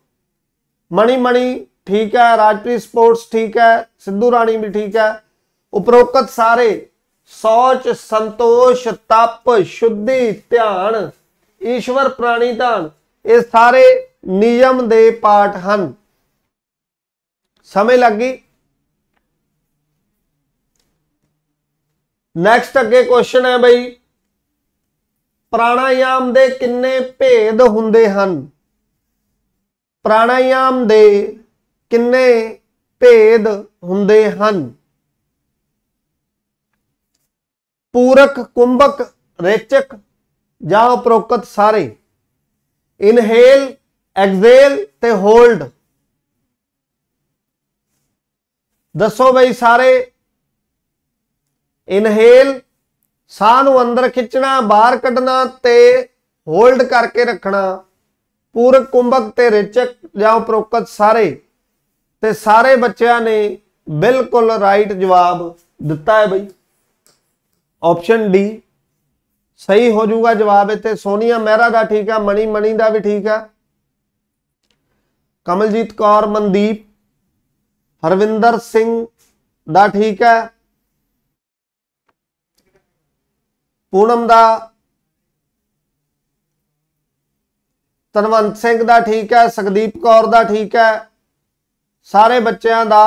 Mani Mani ਠੀਕ ਹੈ ਰਾਜਪ੍ਰੀਤ ਸਪੋਰਟਸ ਠੀਕ ਹੈ ਸਿੱਧੂ ਰਾਣੀ ਵੀ ਠੀਕ ਹੈ ਉਪਰੋਕਤ ਸਾਰੇ ਸੋਚ ਸੰਤੋਸ਼ ਤਪ ਸ਼ੁੱਧੀ ਧਿਆਨ ਈਸ਼ਵਰ ਪ੍ਰਾਣੀ ਧਾਨ ਇਹ ਸਾਰੇ ਨਿਯਮ ਦੇ ਪਾਠ ਹਨ ਸਮੇਂ ਲੱਗੀ ਨੈਕਸਟ ਅੱਗੇ ਕੁਐਸਚਨ ਹੈ ਬਈ ਪ੍ਰਾਣਾਯਾਮ ਦੇ ਕਿੰਨੇ ਭੇਦ ਹੁੰਦੇ ਹਨ ਪ੍ਰਾਣਾਯਾਮ ਦੇ ਕਿੰਨੇ ਭੇਦ ਹੁੰਦੇ ਹਨ ਪੂਰਕ ਕੁੰਭਕ ਰੇਚਕ ਜਾਂ ਉਪਰੋਕਤ ਸਾਰੇ ਇਨਹੇਲ ਐਗਜ਼ੇਲ ਤੇ ਹੋਲਡ ਦੱਸੋ ਬਈ ਸਾਰੇ ਇਨਹੇਲ ਸਾਹ ਨੂੰ ਅੰਦਰ ਖਿੱਚਣਾ ਬਾਹਰ ਕੱਢਣਾ ਤੇ ਹੋਲਡ ਕਰਕੇ ਰੱਖਣਾ ਪੂਰਕ ਕੁੰਭਕ ਤੇ ਰੇਚਕ ਜਾਂ ਉਪਰੋਕਤ ਸਾਰੇ ਤੇ ਸਾਰੇ ਬੱਚਿਆਂ ਨੇ ਬਿਲਕੁਲ ਰਾਈਟ ਜਵਾਬ ਦਿੱਤਾ ਹੈ ਬਈ ਆਪਸ਼ਨ ਡੀ ਸਹੀ ਹੋ ਜਾਊਗਾ ਜਵਾਬ ਇੱਥੇ ਸੋਨੀਆ ਮਹਿਰਾ ਦਾ ਠੀਕ ਆ ਮਣੀ ਮਣੀ ਦਾ ਵੀ ਠੀਕ ਆ ਕਮਲਜੀਤ ਕੌਰ ਮਨਦੀਪ ਹਰਵਿੰਦਰ ਸਿੰਘ ਦਾ ਠੀਕ ਹੈ ਪੂਨਮ ਦਾ ਤਨਵੰਤ ਸਿੰਘ ਦਾ ਠੀਕ ਹੈ ਸੁਖਦੀਪ ਕੌਰ ਦਾ ਠੀਕ ਹੈ ਸਾਰੇ ਬੱਚਿਆਂ ਦਾ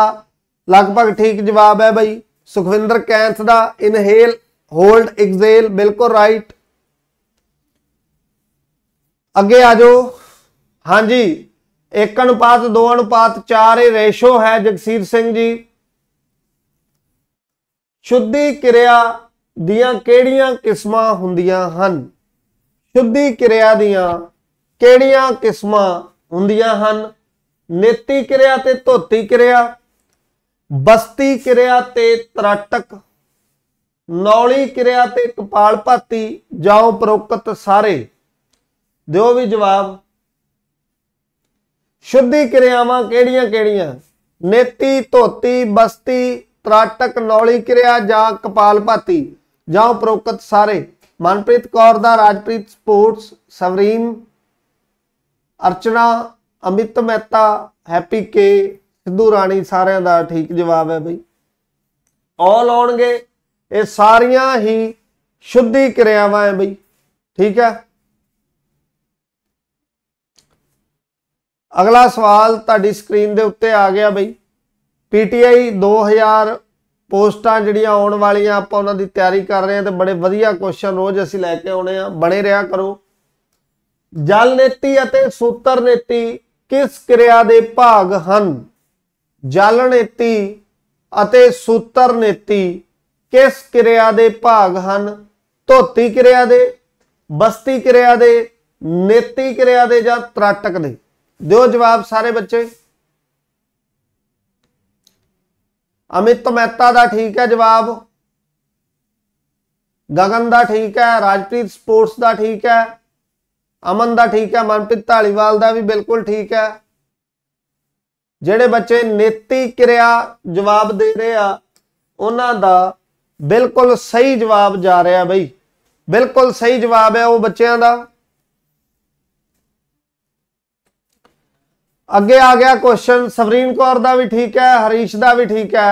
ਲਗਭਗ ਠੀਕ ਜਵਾਬ ਹੈ ਬਈ ਸੁਖਵਿੰਦਰ ਕੈਂਥ ਦਾ ਇਨਹੇਲ ਹੋਲਡ ਐਗਜ਼ੇਲ ਬਿਲਕੁਲ ਰਾਈਟ ਅੱਗੇ ਆ ਜਾਓ ਹਾਂਜੀ 1 ਅਨੁਪਾਤ 2 ਅਨੁਪਾਤ 4 ਇਹ ਰੇਸ਼ੋ ਹੈ ਜਗਸੀਰ ਸਿੰਘ ਜੀ ਸ਼ੁੱਧੀ ਕਿਰਿਆ ਦੀਆਂ ਕਿਹੜੀਆਂ ਕਿਸਮਾਂ ਹੁੰਦੀਆਂ ਹਨ ਸ਼ੁੱਧੀ ਕਿਰਿਆ ਦੀਆਂ ਕਿਹੜੀਆਂ ਕਿਸਮਾਂ ਹੁੰਦੀਆਂ ਹਨ ਨੇਤੀ ਕਿਰਿਆ ਤੇ ਧੋਤੀ ਕਿਰਿਆ ਬਸਤੀ ਕਿਰਿਆ ਤੇ ਤਰਾਟਕ ਨੌਲੀ ਕਿਰਿਆ ਤੇ ਕਪਾਲ ਭਾਤੀ ਜਾਉ ਪ੍ਰੋਕਤ ਸਾਰੇ ਦਿਓ ਵੀ ਜਵਾਬ ਸ਼ੁੱਧੀ ਕਿਰਿਆਵਾਂ ਕਿਹੜੀਆਂ ਕਿਹੜੀਆਂ ਨੇਤੀ ਧੋਤੀ ਬਸਤੀ ਤਰਾਟਕ ਨੌਲੀ ਕਿਰਿਆ ਜਾਂ ਕਪਾਲ ਭਾਤੀ ਜਾਉ ਪ੍ਰੋਕਤ ਸਾਰੇ ਮਨਪ੍ਰੀਤ ਕੌਰ ਦਾ ਰਾਜਪ੍ਰੀਤ ਸਪੋਰਟਸ ਸਵਰੀਨ ਅਰਚਨਾ ਅਮਿਤ ਮਹਿਤਾ ਹੈਪੀ ਕੇ ਸਿੱਧੂ ਰਾਣੀ ਸਾਰਿਆਂ ਦਾ ਠੀਕ ਜਵਾਬ ਹੈ ਬਈ ਆਲ ਆਉਣਗੇ ਇਹ ਸਾਰੀਆਂ ਹੀ ਸ਼ੁੱਧੀ ਕਿਰਿਆਵਾਂ ਹੈ ਬਈ ਠੀਕ ਹੈ ਅਗਲਾ ਸਵਾਲ ਤੁਹਾਡੀ ਸਕਰੀਨ ਦੇ ਉੱਤੇ ਆ ਗਿਆ ਬਈ ਪੀਟੀਆਈ 2000 ਪੋਸਟਾਂ ਜਿਹੜੀਆਂ ਆਉਣ ਵਾਲੀਆਂ ਆਪਾਂ ਉਹਨਾਂ ਦੀ ਤਿਆਰੀ ਕਰ ਰਹੇ ਹਾਂ ਤੇ ਬੜੇ ਵਧੀਆ ਕੁਐਸਚਨ ਰੋਜ਼ ਅਸੀਂ ਲੈ ਕੇ ਆਉਣੇ ਆ ਬਣੇ ਰਿਹਾ ਕਰੋ ਜਲ ਨੀਤੀ ਅਤੇ ਸੂਤਰ ਨੀਤੀ ਕਿਸ ਕਿਰਿਆ ਦੇ ਭਾਗ ਹਨ ਜਲ ਨੀਤੀ ਅਤੇ ਸੂਤਰ ਨੀਤੀ ਕਿਸ ਕਿਰਿਆ ਦੇ ਭਾਗ ਹਨ ਧੋਤੀ ਕਿਰਿਆ ਦੇ ਬਸਤੀ ਕਿਰਿਆ ਦੇ ਨੀਤੀ ਕਿਰਿਆ ਦੇ ਜਾਂ ਤਰਾਟਕ ਦੇ ਦਿਓ ਜਵਾਬ ਸਾਰੇ ਬੱਚੇ ਅਮਿਤ ਮਹਿਤਾ ਦਾ ਠੀਕ ਹੈ ਜਵਾਬ ਗਗਨ ਦਾ ਠੀਕ ਹੈ ਰਾਜਪ੍ਰੀਤ ਸਪੋਰਟਸ ਦਾ ਠੀਕ ਹੈ ਅਮਨ ਦਾ ਠੀਕ ਹੈ ਮਨਪ੍ਰੀਤ ਢਾਲੀਵਾਲ ਦਾ ਵੀ ਬਿਲਕੁਲ ਠੀਕ ਹੈ ਜਿਹੜੇ ਬੱਚੇ ਨੇਤੀ ਕਿਰਿਆ ਜਵਾਬ ਦੇ ਰਹੇ ਆ ਉਹਨਾਂ ਦਾ ਬਿਲਕੁਲ ਸਹੀ ਜਵਾਬ ਜਾ ਰਿਹਾ ਬਈ ਬਿਲਕੁਲ ਸਹੀ ਜਵਾਬ ਹੈ ਉਹ ਬੱਚਿਆਂ ਦਾ ਅੱਗੇ ਆ ਗਿਆ ਕੁਐਸਚਨ ਸਵਰੀਨ ਕੌਰ ਦਾ ਵੀ ਠੀਕ ਹੈ ਹਰੀਸ਼ ਦਾ ਵੀ ਠੀਕ ਹੈ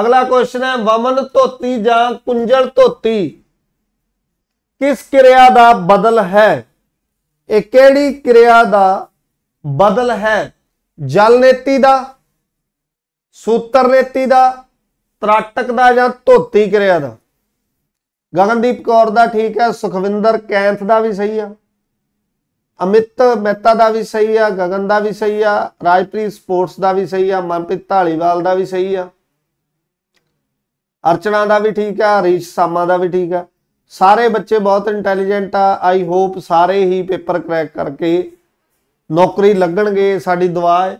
ਅਗਲਾ ਕੁਐਸਚਨ ਹੈ ਵਮਨ ਧੋਤੀ ਜਾਂ ਕੁੰਜਲ ਧੋਤੀ ਕਿਸ ਕਿਰਿਆ ਦਾ ਬਦਲ ਹੈ ਇਹ ਕਿਹੜੀ ਕਿਰਿਆ ਦਾ ਬਦਲ ਹੈ ਜਲ ਨੀਤੀ ਦਾ ਸੂਤਰ ਨੀਤੀ ਦਾ ਤਰਾਟਕ ਦਾ ਜਾਂ ਧੋਤੀ ਕਿਰਿਆ ਦਾ ਗਗਨਦੀਪ ਕੌਰ ਦਾ ਠੀਕ ਹੈ ਸੁਖਵਿੰਦਰ ਕੈਂਥ ਦਾ ਵੀ ਸਹੀ ਆ ਅਮਿਤ ਮਹਿਤਾ ਦਾ ਵੀ ਸਹੀ ਆ ਗਗਨ ਦਾ ਵੀ ਸਹੀ ਆ ਰਾਜਪ੍ਰੀਤ ਸਪੋਰਟਸ ਦਾ ਵੀ ਸਹੀ ਆ ਮਨਪ੍ਰੀਤ ਢਾਲੀਵਾਲ ਦਾ ਵੀ ਸਹੀ ਆ ਅਰਚਨਾ ਦਾ ਵੀ ਠੀਕ ਆ ਰੀਸ਼ ਸਾਮਾ ਦਾ ਵੀ ਠੀਕ ਆ ਸਾਰੇ ਬੱਚੇ ਬਹੁਤ ਇੰਟੈਲੀਜੈਂਟ ਆ ਆਈ ਹੋਪ ਸਾਰੇ ਹੀ ਪੇਪਰ ਕ੍ਰੈਕ ਕਰਕੇ ਨੌਕਰੀ ਲੱਗਣਗੇ ਸਾਡੀ ਦੁਆ ਹੈ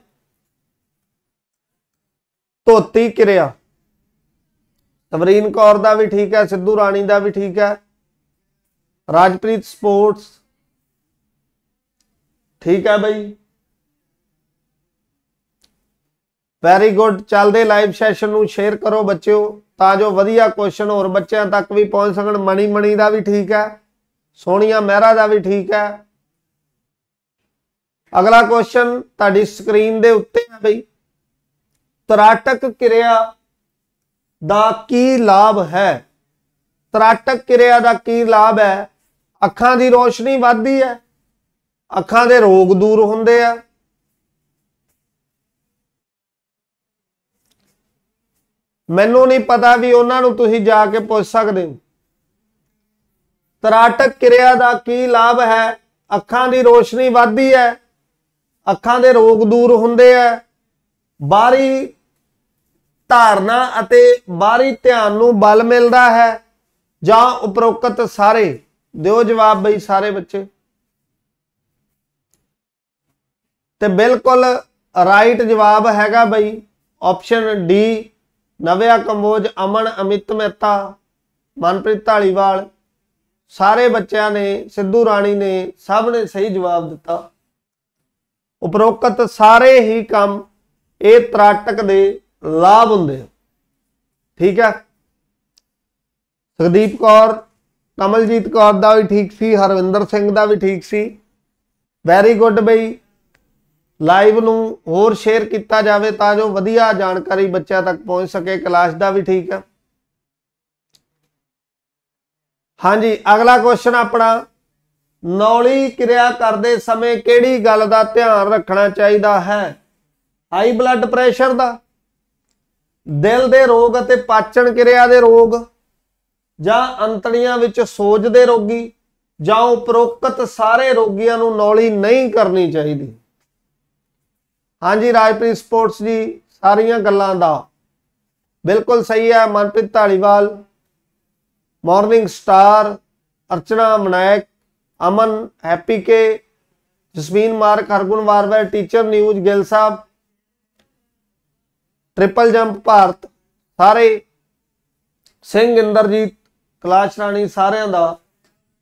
ਧੋਤੀ ਕਿਰਿਆ ਤਵਰੀਨ ਕੌਰ ਦਾ ਵੀ ਠੀਕ ਹੈ ਸਿੱਧੂ ਰਾਣੀ ਦਾ ਵੀ ਠੀਕ ਹੈ ਰਾਜਪ੍ਰੀਤ ਸਪੋਰਟਸ ਠੀਕ ਹੈ ਬਈ ਵੈਰੀ ਗੁੱਡ ਚੱਲਦੇ ਲਾਈਵ ਸੈਸ਼ਨ ਨੂੰ ਸ਼ੇਅਰ ਕਰੋ ਬੱਚਿਓ ਤਾਂ ਜੋ ਵਧੀਆ ਕੁਐਸਚਨ ਹੋਰ ਬੱਚਿਆਂ ਤੱਕ ਵੀ ਪਹੁੰਚ ਸਕਣ ਮਣੀ ਮਣੀ ਦਾ ਵੀ ਠੀਕ ਹੈ ਸੋਹਣੀਆਂ ਮਹਿਰਾ ਦਾ ਵੀ ਠੀਕ ਹੈ ਅਗਲਾ ਕੁਐਸਚਨ ਤੁਹਾਡੀ ਸਕਰੀਨ ਦੇ ਉੱਤੇ ਹੈ ਬਈ ਤਰਾਟਕ ਕਿਰਿਆ ਦਾ ਕੀ ਲਾਭ ਹੈ ਤਰਾਟਕ ਕਿਰਿਆ ਦਾ ਕੀ ਲਾਭ ਹੈ ਅੱਖਾਂ ਦੀ ਰੋਸ਼ਨੀ ਵੱਧਦੀ ਹੈ ਅੱਖਾਂ ਦੇ ਰੋਗ ਦੂਰ ਹੁੰਦੇ ਆ ਮੈਨੂੰ ਨਹੀਂ ਪਤਾ ਵੀ ਉਹਨਾਂ ਨੂੰ ਤੁਸੀਂ ਜਾ ਕੇ ਪੁੱਛ ਸਕਦੇ ਹੋ ਤਰਾਟਕ ਕਿਰਿਆ ਦਾ ਕੀ ਲਾਭ ਹੈ ਅੱਖਾਂ ਦੀ ਰੋਸ਼ਨੀ ਵਧਦੀ ਹੈ ਅੱਖਾਂ ਦੇ ਰੋਗ ਦੂਰ ਹੁੰਦੇ ਆ ਬਾਹਰੀ ਧਾਰਨਾ ਅਤੇ ਬਾਹਰੀ ਧਿਆਨ ਨੂੰ ਬਲ ਮਿਲਦਾ ਹੈ ਜਾਂ ਉਪਰੋਕਤ ਸਾਰੇ ਦਿਓ ਜਵਾਬ ਬਈ ਸਾਰੇ ਬੱਚੇ ਤੇ ਬਿਲਕੁਲ ਰਾਈਟ ਜਵਾਬ ਹੈਗਾ ਬਈ ਆਪਸ਼ਨ ਡੀ ਨਵਿਆ ਕੰਬੋਜ ਅਮਨ ਅਮਿਤ ਮਹਿਤਾ ਮਨਪ੍ਰੀਤ ਢਾਲੀਵਾਲ ਸਾਰੇ ਬੱਚਿਆਂ ਨੇ ਸਿੱਧੂ ਰਾਣੀ ਨੇ ਸਭ ਨੇ ਸਹੀ ਜਵਾਬ ਦਿੱਤਾ ਉਪਰੋਕਤ ਸਾਰੇ ਹੀ ਕੰਮ ਇਹ ਤਰਾਟਕ ਦੇ ਲਾਭ ਹੁੰਦੇ ਠੀਕ ਹੈ ਸੁਖਦੀਪ ਕੌਰ ਕਮਲਜੀਤ ਕੌਰ ਦਾ ਵੀ ਠੀਕ ਸੀ ਹਰਵਿੰਦਰ ਸਿੰਘ ਦਾ ਵੀ ਠੀਕ ਸੀ ਵੈਰੀ ਗੁੱਡ ਬਈ ਲਾਈਵ ਨੂੰ ਹੋਰ ਸ਼ੇਅਰ ਕੀਤਾ ਜਾਵੇ ਤਾਂ ਜੋ ਵਧੀਆ ਜਾਣਕਾਰੀ ਬੱਚਿਆਂ ਤੱਕ ਪਹੁੰਚ ਸਕੇ ਕਲਾਸ ਦਾ ਵੀ ਠੀਕ ਹੈ ਹਾਂਜੀ ਅਗਲਾ ਕੁਐਸਚਨ ਆਪਣਾ ਨੌਲੀ ਕਿਰਿਆ ਕਰਦੇ ਸਮੇਂ ਕਿਹੜੀ ਗੱਲ ਦਾ ਧਿਆਨ ਰੱਖਣਾ ਚਾਹੀਦਾ ਹੈ ਹਾਈ ਬਲੱਡ ਪ੍ਰੈਸ਼ਰ ਦਾ ਦਿਲ ਦੇ ਰੋਗ ਅਤੇ ਪਾਚਣ ਕਿਰਿਆ ਦੇ ਰੋਗ ਜਾਂ ਅੰਤੜੀਆਂ ਵਿੱਚ ਸੋਜ ਦੇ ਰੋਗੀ ਜਾਂ ਉਪਰੋਕਤ ਸਾਰੇ ਰੋਗੀਆਂ ਨੂੰ ਨੌਲੀ ਨਹੀਂ ਕਰਨੀ ਚਾਹੀਦੀ ਹਾਂਜੀ ਰਾਜਪ੍ਰੀਤ ਸਪੋਰਟਸ ਜੀ ਸਾਰੀਆਂ ਗੱਲਾਂ ਦਾ ਬਿਲਕੁਲ ਸਹੀ ਹੈ Manpreet Dhaliwal morning star Archana Manaik Aman Happy K Jasmeen Mark Hargun ਵਾਰਵੈ teacher news Gill Sahib triple jump Bharat ਸਾਰੇ ਸਿੰਘ ਇੰਦਰਜੀਤ ਕਲਾਸ਼ ਰਾਣੀ ਸਾਰਿਆਂ ਦਾ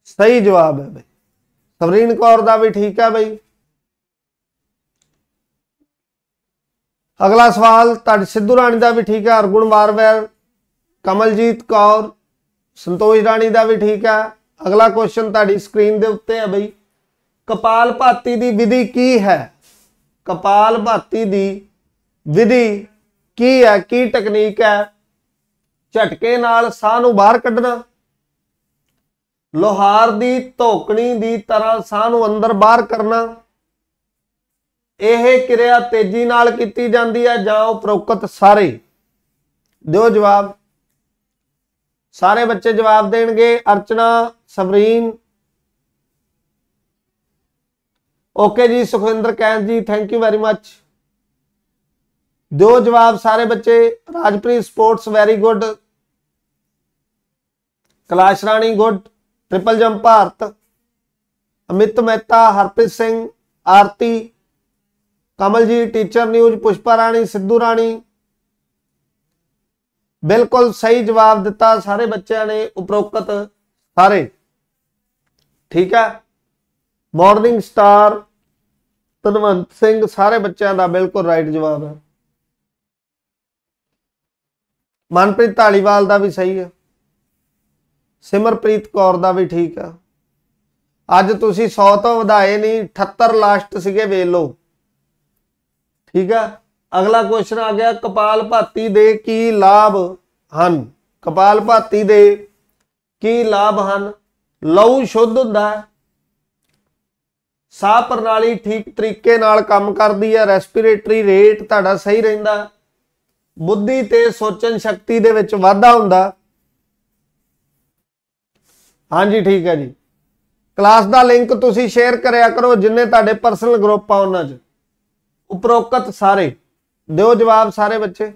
ਸਹੀ ਜਵਾਬ ਹੈ ਬਈ ਸਵਰੀਨ ਕੌਰ ਦਾ ਵੀ ਠੀਕ ਹੈ ਬਈ ਅਗਲਾ ਸਵਾਲ ਤੁਹਾਡੇ ਸਿੱਧੂ ਰਾਣੀ ਦਾ ਵੀ ਠੀਕ ਹੈ ਅਰਗੁਣ ਵਾਰਵੈਰ ਕਮਲਜੀਤ ਕੌਰ ਸੰਤੋਸ਼ ਰਾਣੀ ਦਾ ਵੀ ਠੀਕ ਹੈ ਅਗਲਾ ਕੁਐਸਚਨ ਤੁਹਾਡੀ ਸਕਰੀਨ ਦੇ ਉੱਤੇ ਹੈ ਬਈ ਕਪਾਲ ਭਾਤੀ ਦੀ ਵਿਧੀ ਕੀ ਹੈ ਕਪਾਲ ਭਾਤੀ ਦੀ ਵਿਧੀ ਕੀ ਹੈ ਕੀ ਟੈਕਨੀਕ ਹੈ ਝਟਕੇ ਨਾਲ ਸਾਹ ਨੂੰ ਬਾਹਰ ਕੱਢਣਾ ਲੋਹਾਰ ਦੀ ਧੋਕਣੀ ਦੀ ਤਰ੍ਹਾਂ ਸਾਹ ਨੂੰ ਅੰਦਰ ਬਾਹਰ ਕਰਨਾ ਇਹ ਕਿਰਿਆ ਤੇਜ਼ੀ ਨਾਲ ਕੀਤੀ ਜਾਂਦੀ ਹੈ ਜਾਂ ਉਪਰੋਕਤ ਸਾਰੇ ਦਿਓ ਜਵਾਬ ਸਾਰੇ ਬੱਚੇ ਜਵਾਬ ਦੇਣਗੇ ਅਰਚਨਾ Savreen okay ji Sukhwinder Kainth ji thank you very much ਦਿਓ ਜਵਾਬ ਸਾਰੇ ਬੱਚੇ Rajpreet sports very good Kalash Rani good triple jump Bharat Amit Mehta Harpreet Singh Aarti Kamal ji teacher news Pushpa Rani Sidhu Rani ਬਿਲਕੁਲ ਸਹੀ ਜਵਾਬ ਦਿੱਤਾ ਸਾਰੇ ਬੱਚਿਆਂ ਨੇ ਉਪਰੋਕਤ ਸਾਰੇ ਠੀਕ ਹੈ ਮਾਰਨਿੰਗ ਸਟਾਰ ਤਨਵੰਤ ਸਿੰਘ ਸਾਰੇ ਬੱਚਿਆਂ ਦਾ ਬਿਲਕੁਲ ਰਾਈਟ ਜਵਾਬ ਹੈ ਮਨਪ੍ਰੀਤ ਢਾਲੀਵਾਲ ਦਾ ਵੀ ਸਹੀ ਹੈ ਸਿਮਰਪ੍ਰੀਤ ਕੌਰ ਦਾ ਵੀ ਠੀਕ ਆ ਅੱਜ ਤੁਸੀਂ 100 ਤੋਂ ਵਧਾਏ ਨਹੀਂ 78 ਲਾਸਟ ਸੀਗੇ ਵੇਖ ਲਓ ਠੀਕ ਹੈ ਅਗਲਾ ਕੁਐਸਚਨ ਆ ਗਿਆ ਕਪਾਲ ਭਾਤੀ ਦੇ ਕੀ ਲਾਭ ਹਨ ਕਪਾਲ ਭਾਤੀ ਦੇ ਕੀ ਲਾਭ ਹਨ ਲਹੂ ਸ਼ੁੱਧ ਹੁੰਦਾ ਹੈ ਸਾਹ ਪ੍ਰਣਾਲੀ ਠੀਕ ਤਰੀਕੇ ਨਾਲ ਕੰਮ ਕਰਦੀ ਹੈ ਰੈਸਪੀਰੇਟਰੀ ਰੇਟ ਤੁਹਾਡਾ ਸਹੀ ਰਹਿੰਦਾ ਬੁੱਧੀ ਤੇ ਸੋਚਣ ਸ਼ਕਤੀ ਦੇ ਵਿੱਚ ਵਾਧਾ ਹੁੰਦਾ ਹਾਂਜੀ ਠੀਕ ਹੈ ਜੀ ਕਲਾਸ ਦਾ ਲਿੰਕ ਤੁਸੀਂ ਸ਼ੇਅਰ ਕਰਿਆ ਕਰੋ ਜਿੰਨੇ ਤੁਹਾਡੇ ਪਰਸਨਲ ਗਰੁੱਪ ਆ ਉਹਨਾਂ 'ਚ ਉਪਰੋਕਤ ਸਾਰੇ ਦਿਓ ਜਵਾਬ ਸਾਰੇ ਬੱਚੇ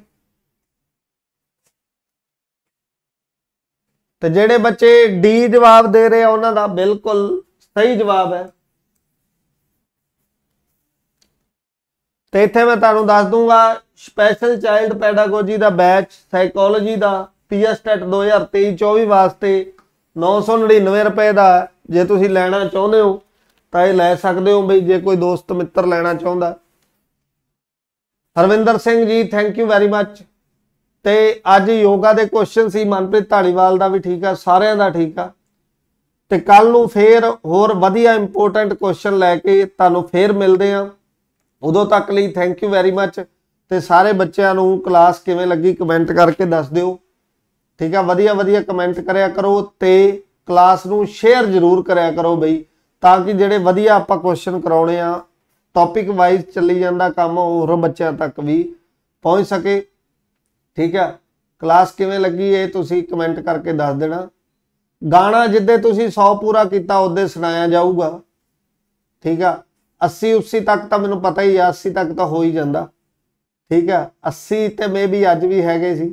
ਤੇ ਜਿਹੜੇ ਬੱਚੇ ਡੀ ਜਵਾਬ ਦੇ ਰਹੇ ਆ ਉਹਨਾਂ ਦਾ ਬਿਲਕੁਲ ਸਹੀ ਜਵਾਬ ਹੈ ਤੇ ਇੱਥੇ ਮੈਂ ਤੁਹਾਨੂੰ ਦੱਸ ਦੂੰਗਾ ਸਪੈਸ਼ਲ ਚਾਈਲਡ ਪੈਡਾਗੋਜੀ ਦਾ ਬੈਚ ਸਾਈਕੋਲੋਜੀ ਦਾ ਪੀਐਸਟੈਟ e 2023-24 ਵਾਸਤੇ 999 ਰੁਪਏ ਦਾ ਜੇ ਤੁਸੀਂ ਲੈਣਾ ਚਾਹੁੰਦੇ ਹੋ ਤਾਂ ਇਹ ਲੈ ਸਕਦੇ ਹੋ ਬਈ ਜੇ ਕੋਈ ਦੋਸਤ ਮਿੱਤਰ ਲੈਣਾ ਚਾਹੁੰਦਾ ਹਰਵਿੰਦਰ ਸਿੰਘ ਜੀ ਥੈਂਕ ਯੂ ਵੈਰੀ ਮੱਚ ਤੇ ਅੱਜ ਯੋਗਾ ਦੇ ਕੁਐਸਚਨ ਸੀ ਮਨਪ੍ਰੀਤ ਢਾਲੀਵਾਲ ਦਾ ਵੀ ਠੀਕ ਆ ਸਾਰਿਆਂ ਦਾ ਠੀਕ ਆ ਤੇ ਕੱਲ ਨੂੰ ਫੇਰ ਹੋਰ ਵਧੀਆ ਇੰਪੋਰਟੈਂਟ ਕੁਐਸਚਨ ਲੈ ਕੇ ਤੁਹਾਨੂੰ ਫੇਰ ਮਿਲਦੇ ਆ ਉਦੋਂ ਤੱਕ ਲਈ ਥੈਂਕ ਯੂ ਵੈਰੀ ਮੱਚ ਤੇ ਸਾਰੇ ਬੱਚਿਆਂ ਨੂੰ ਕਲਾਸ ਕਿਵੇਂ ਲੱਗੀ ਕਮੈਂਟ ਕਰਕੇ ਦੱਸ ਦਿਓ ਠੀਕ ਆ ਵਧੀਆ ਵਧੀਆ ਕਮੈਂਟ ਕਰਿਆ ਕਰੋ ਤੇ ਕਲਾਸ ਨੂੰ ਸ਼ੇਅਰ ਜ਼ਰੂਰ ਕਰਿਆ ਕਰੋ ਬਈ ਤਾਂ ਕਿ ਜਿਹੜੇ ਵਧੀਆ ਆਪਾਂ ਕੁਐਸਚਨ ਕਰਾਉਣੇ ਆ ਟੌਪਿਕ ਵਾਈਜ਼ ਚੱਲੀ ਜਾਂਦਾ ਕੰਮ ਹੋਰ ਬੱਚਿਆਂ ਤੱਕ ਵੀ ਪਹੁੰਚ ਸਕੇ ਠੀਕ ਆ ਕਲਾਸ ਕਿਵੇਂ ਲੱਗੀ ਇਹ ਤੁਸੀਂ ਕਮੈਂਟ ਕਰਕੇ ਦੱਸ ਦੇਣਾ ਗਾਣਾ ਜਿੱਦੇ ਤੁਸੀਂ 100 ਪੂਰਾ ਕੀਤਾ ਉਹਦੇ ਸੁਣਾਇਆ ਜਾਊਗਾ ਠੀਕ ਆ 80 ਉਸੇ ਤੱਕ ਤਾਂ ਮੈਨੂੰ ਪਤਾ ਹੀ ਆ 80 ਤੱਕ ਤਾਂ ਹੋ ਹੀ ਜਾਂਦਾ ਠੀਕ ਆ 80 ਤੇ ਮੇ ਵੀ ਅੱਜ ਵੀ ਹੈਗੇ ਸੀ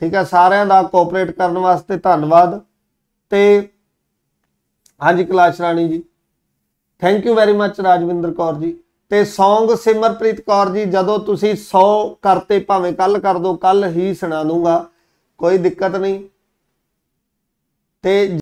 ਠੀਕ ਆ ਸਾਰਿਆਂ ਦਾ ਕੋਆਪਰੇਟ ਕਰਨ ਵਾਸਤੇ ਧੰਨਵਾਦ ਤੇ ਹਾਂਜੀ Kalash Rani ji thank you very much Rajwinder Kaur ji ਤੇ Song ਸਿਮਰਪ੍ਰੀਤ ਕੌਰ ਜੀ ਜਦੋਂ ਤੁਸੀਂ 100 ਕਰਤੇ ਭਾਵੇਂ ਕੱਲ ਕਰ ਦੋ ਕੱਲ ਹੀ ਸੁਣਾ ਦੂੰਗਾ ਕੋਈ ਦਿੱਕਤ ਨਹੀਂ ਤੇ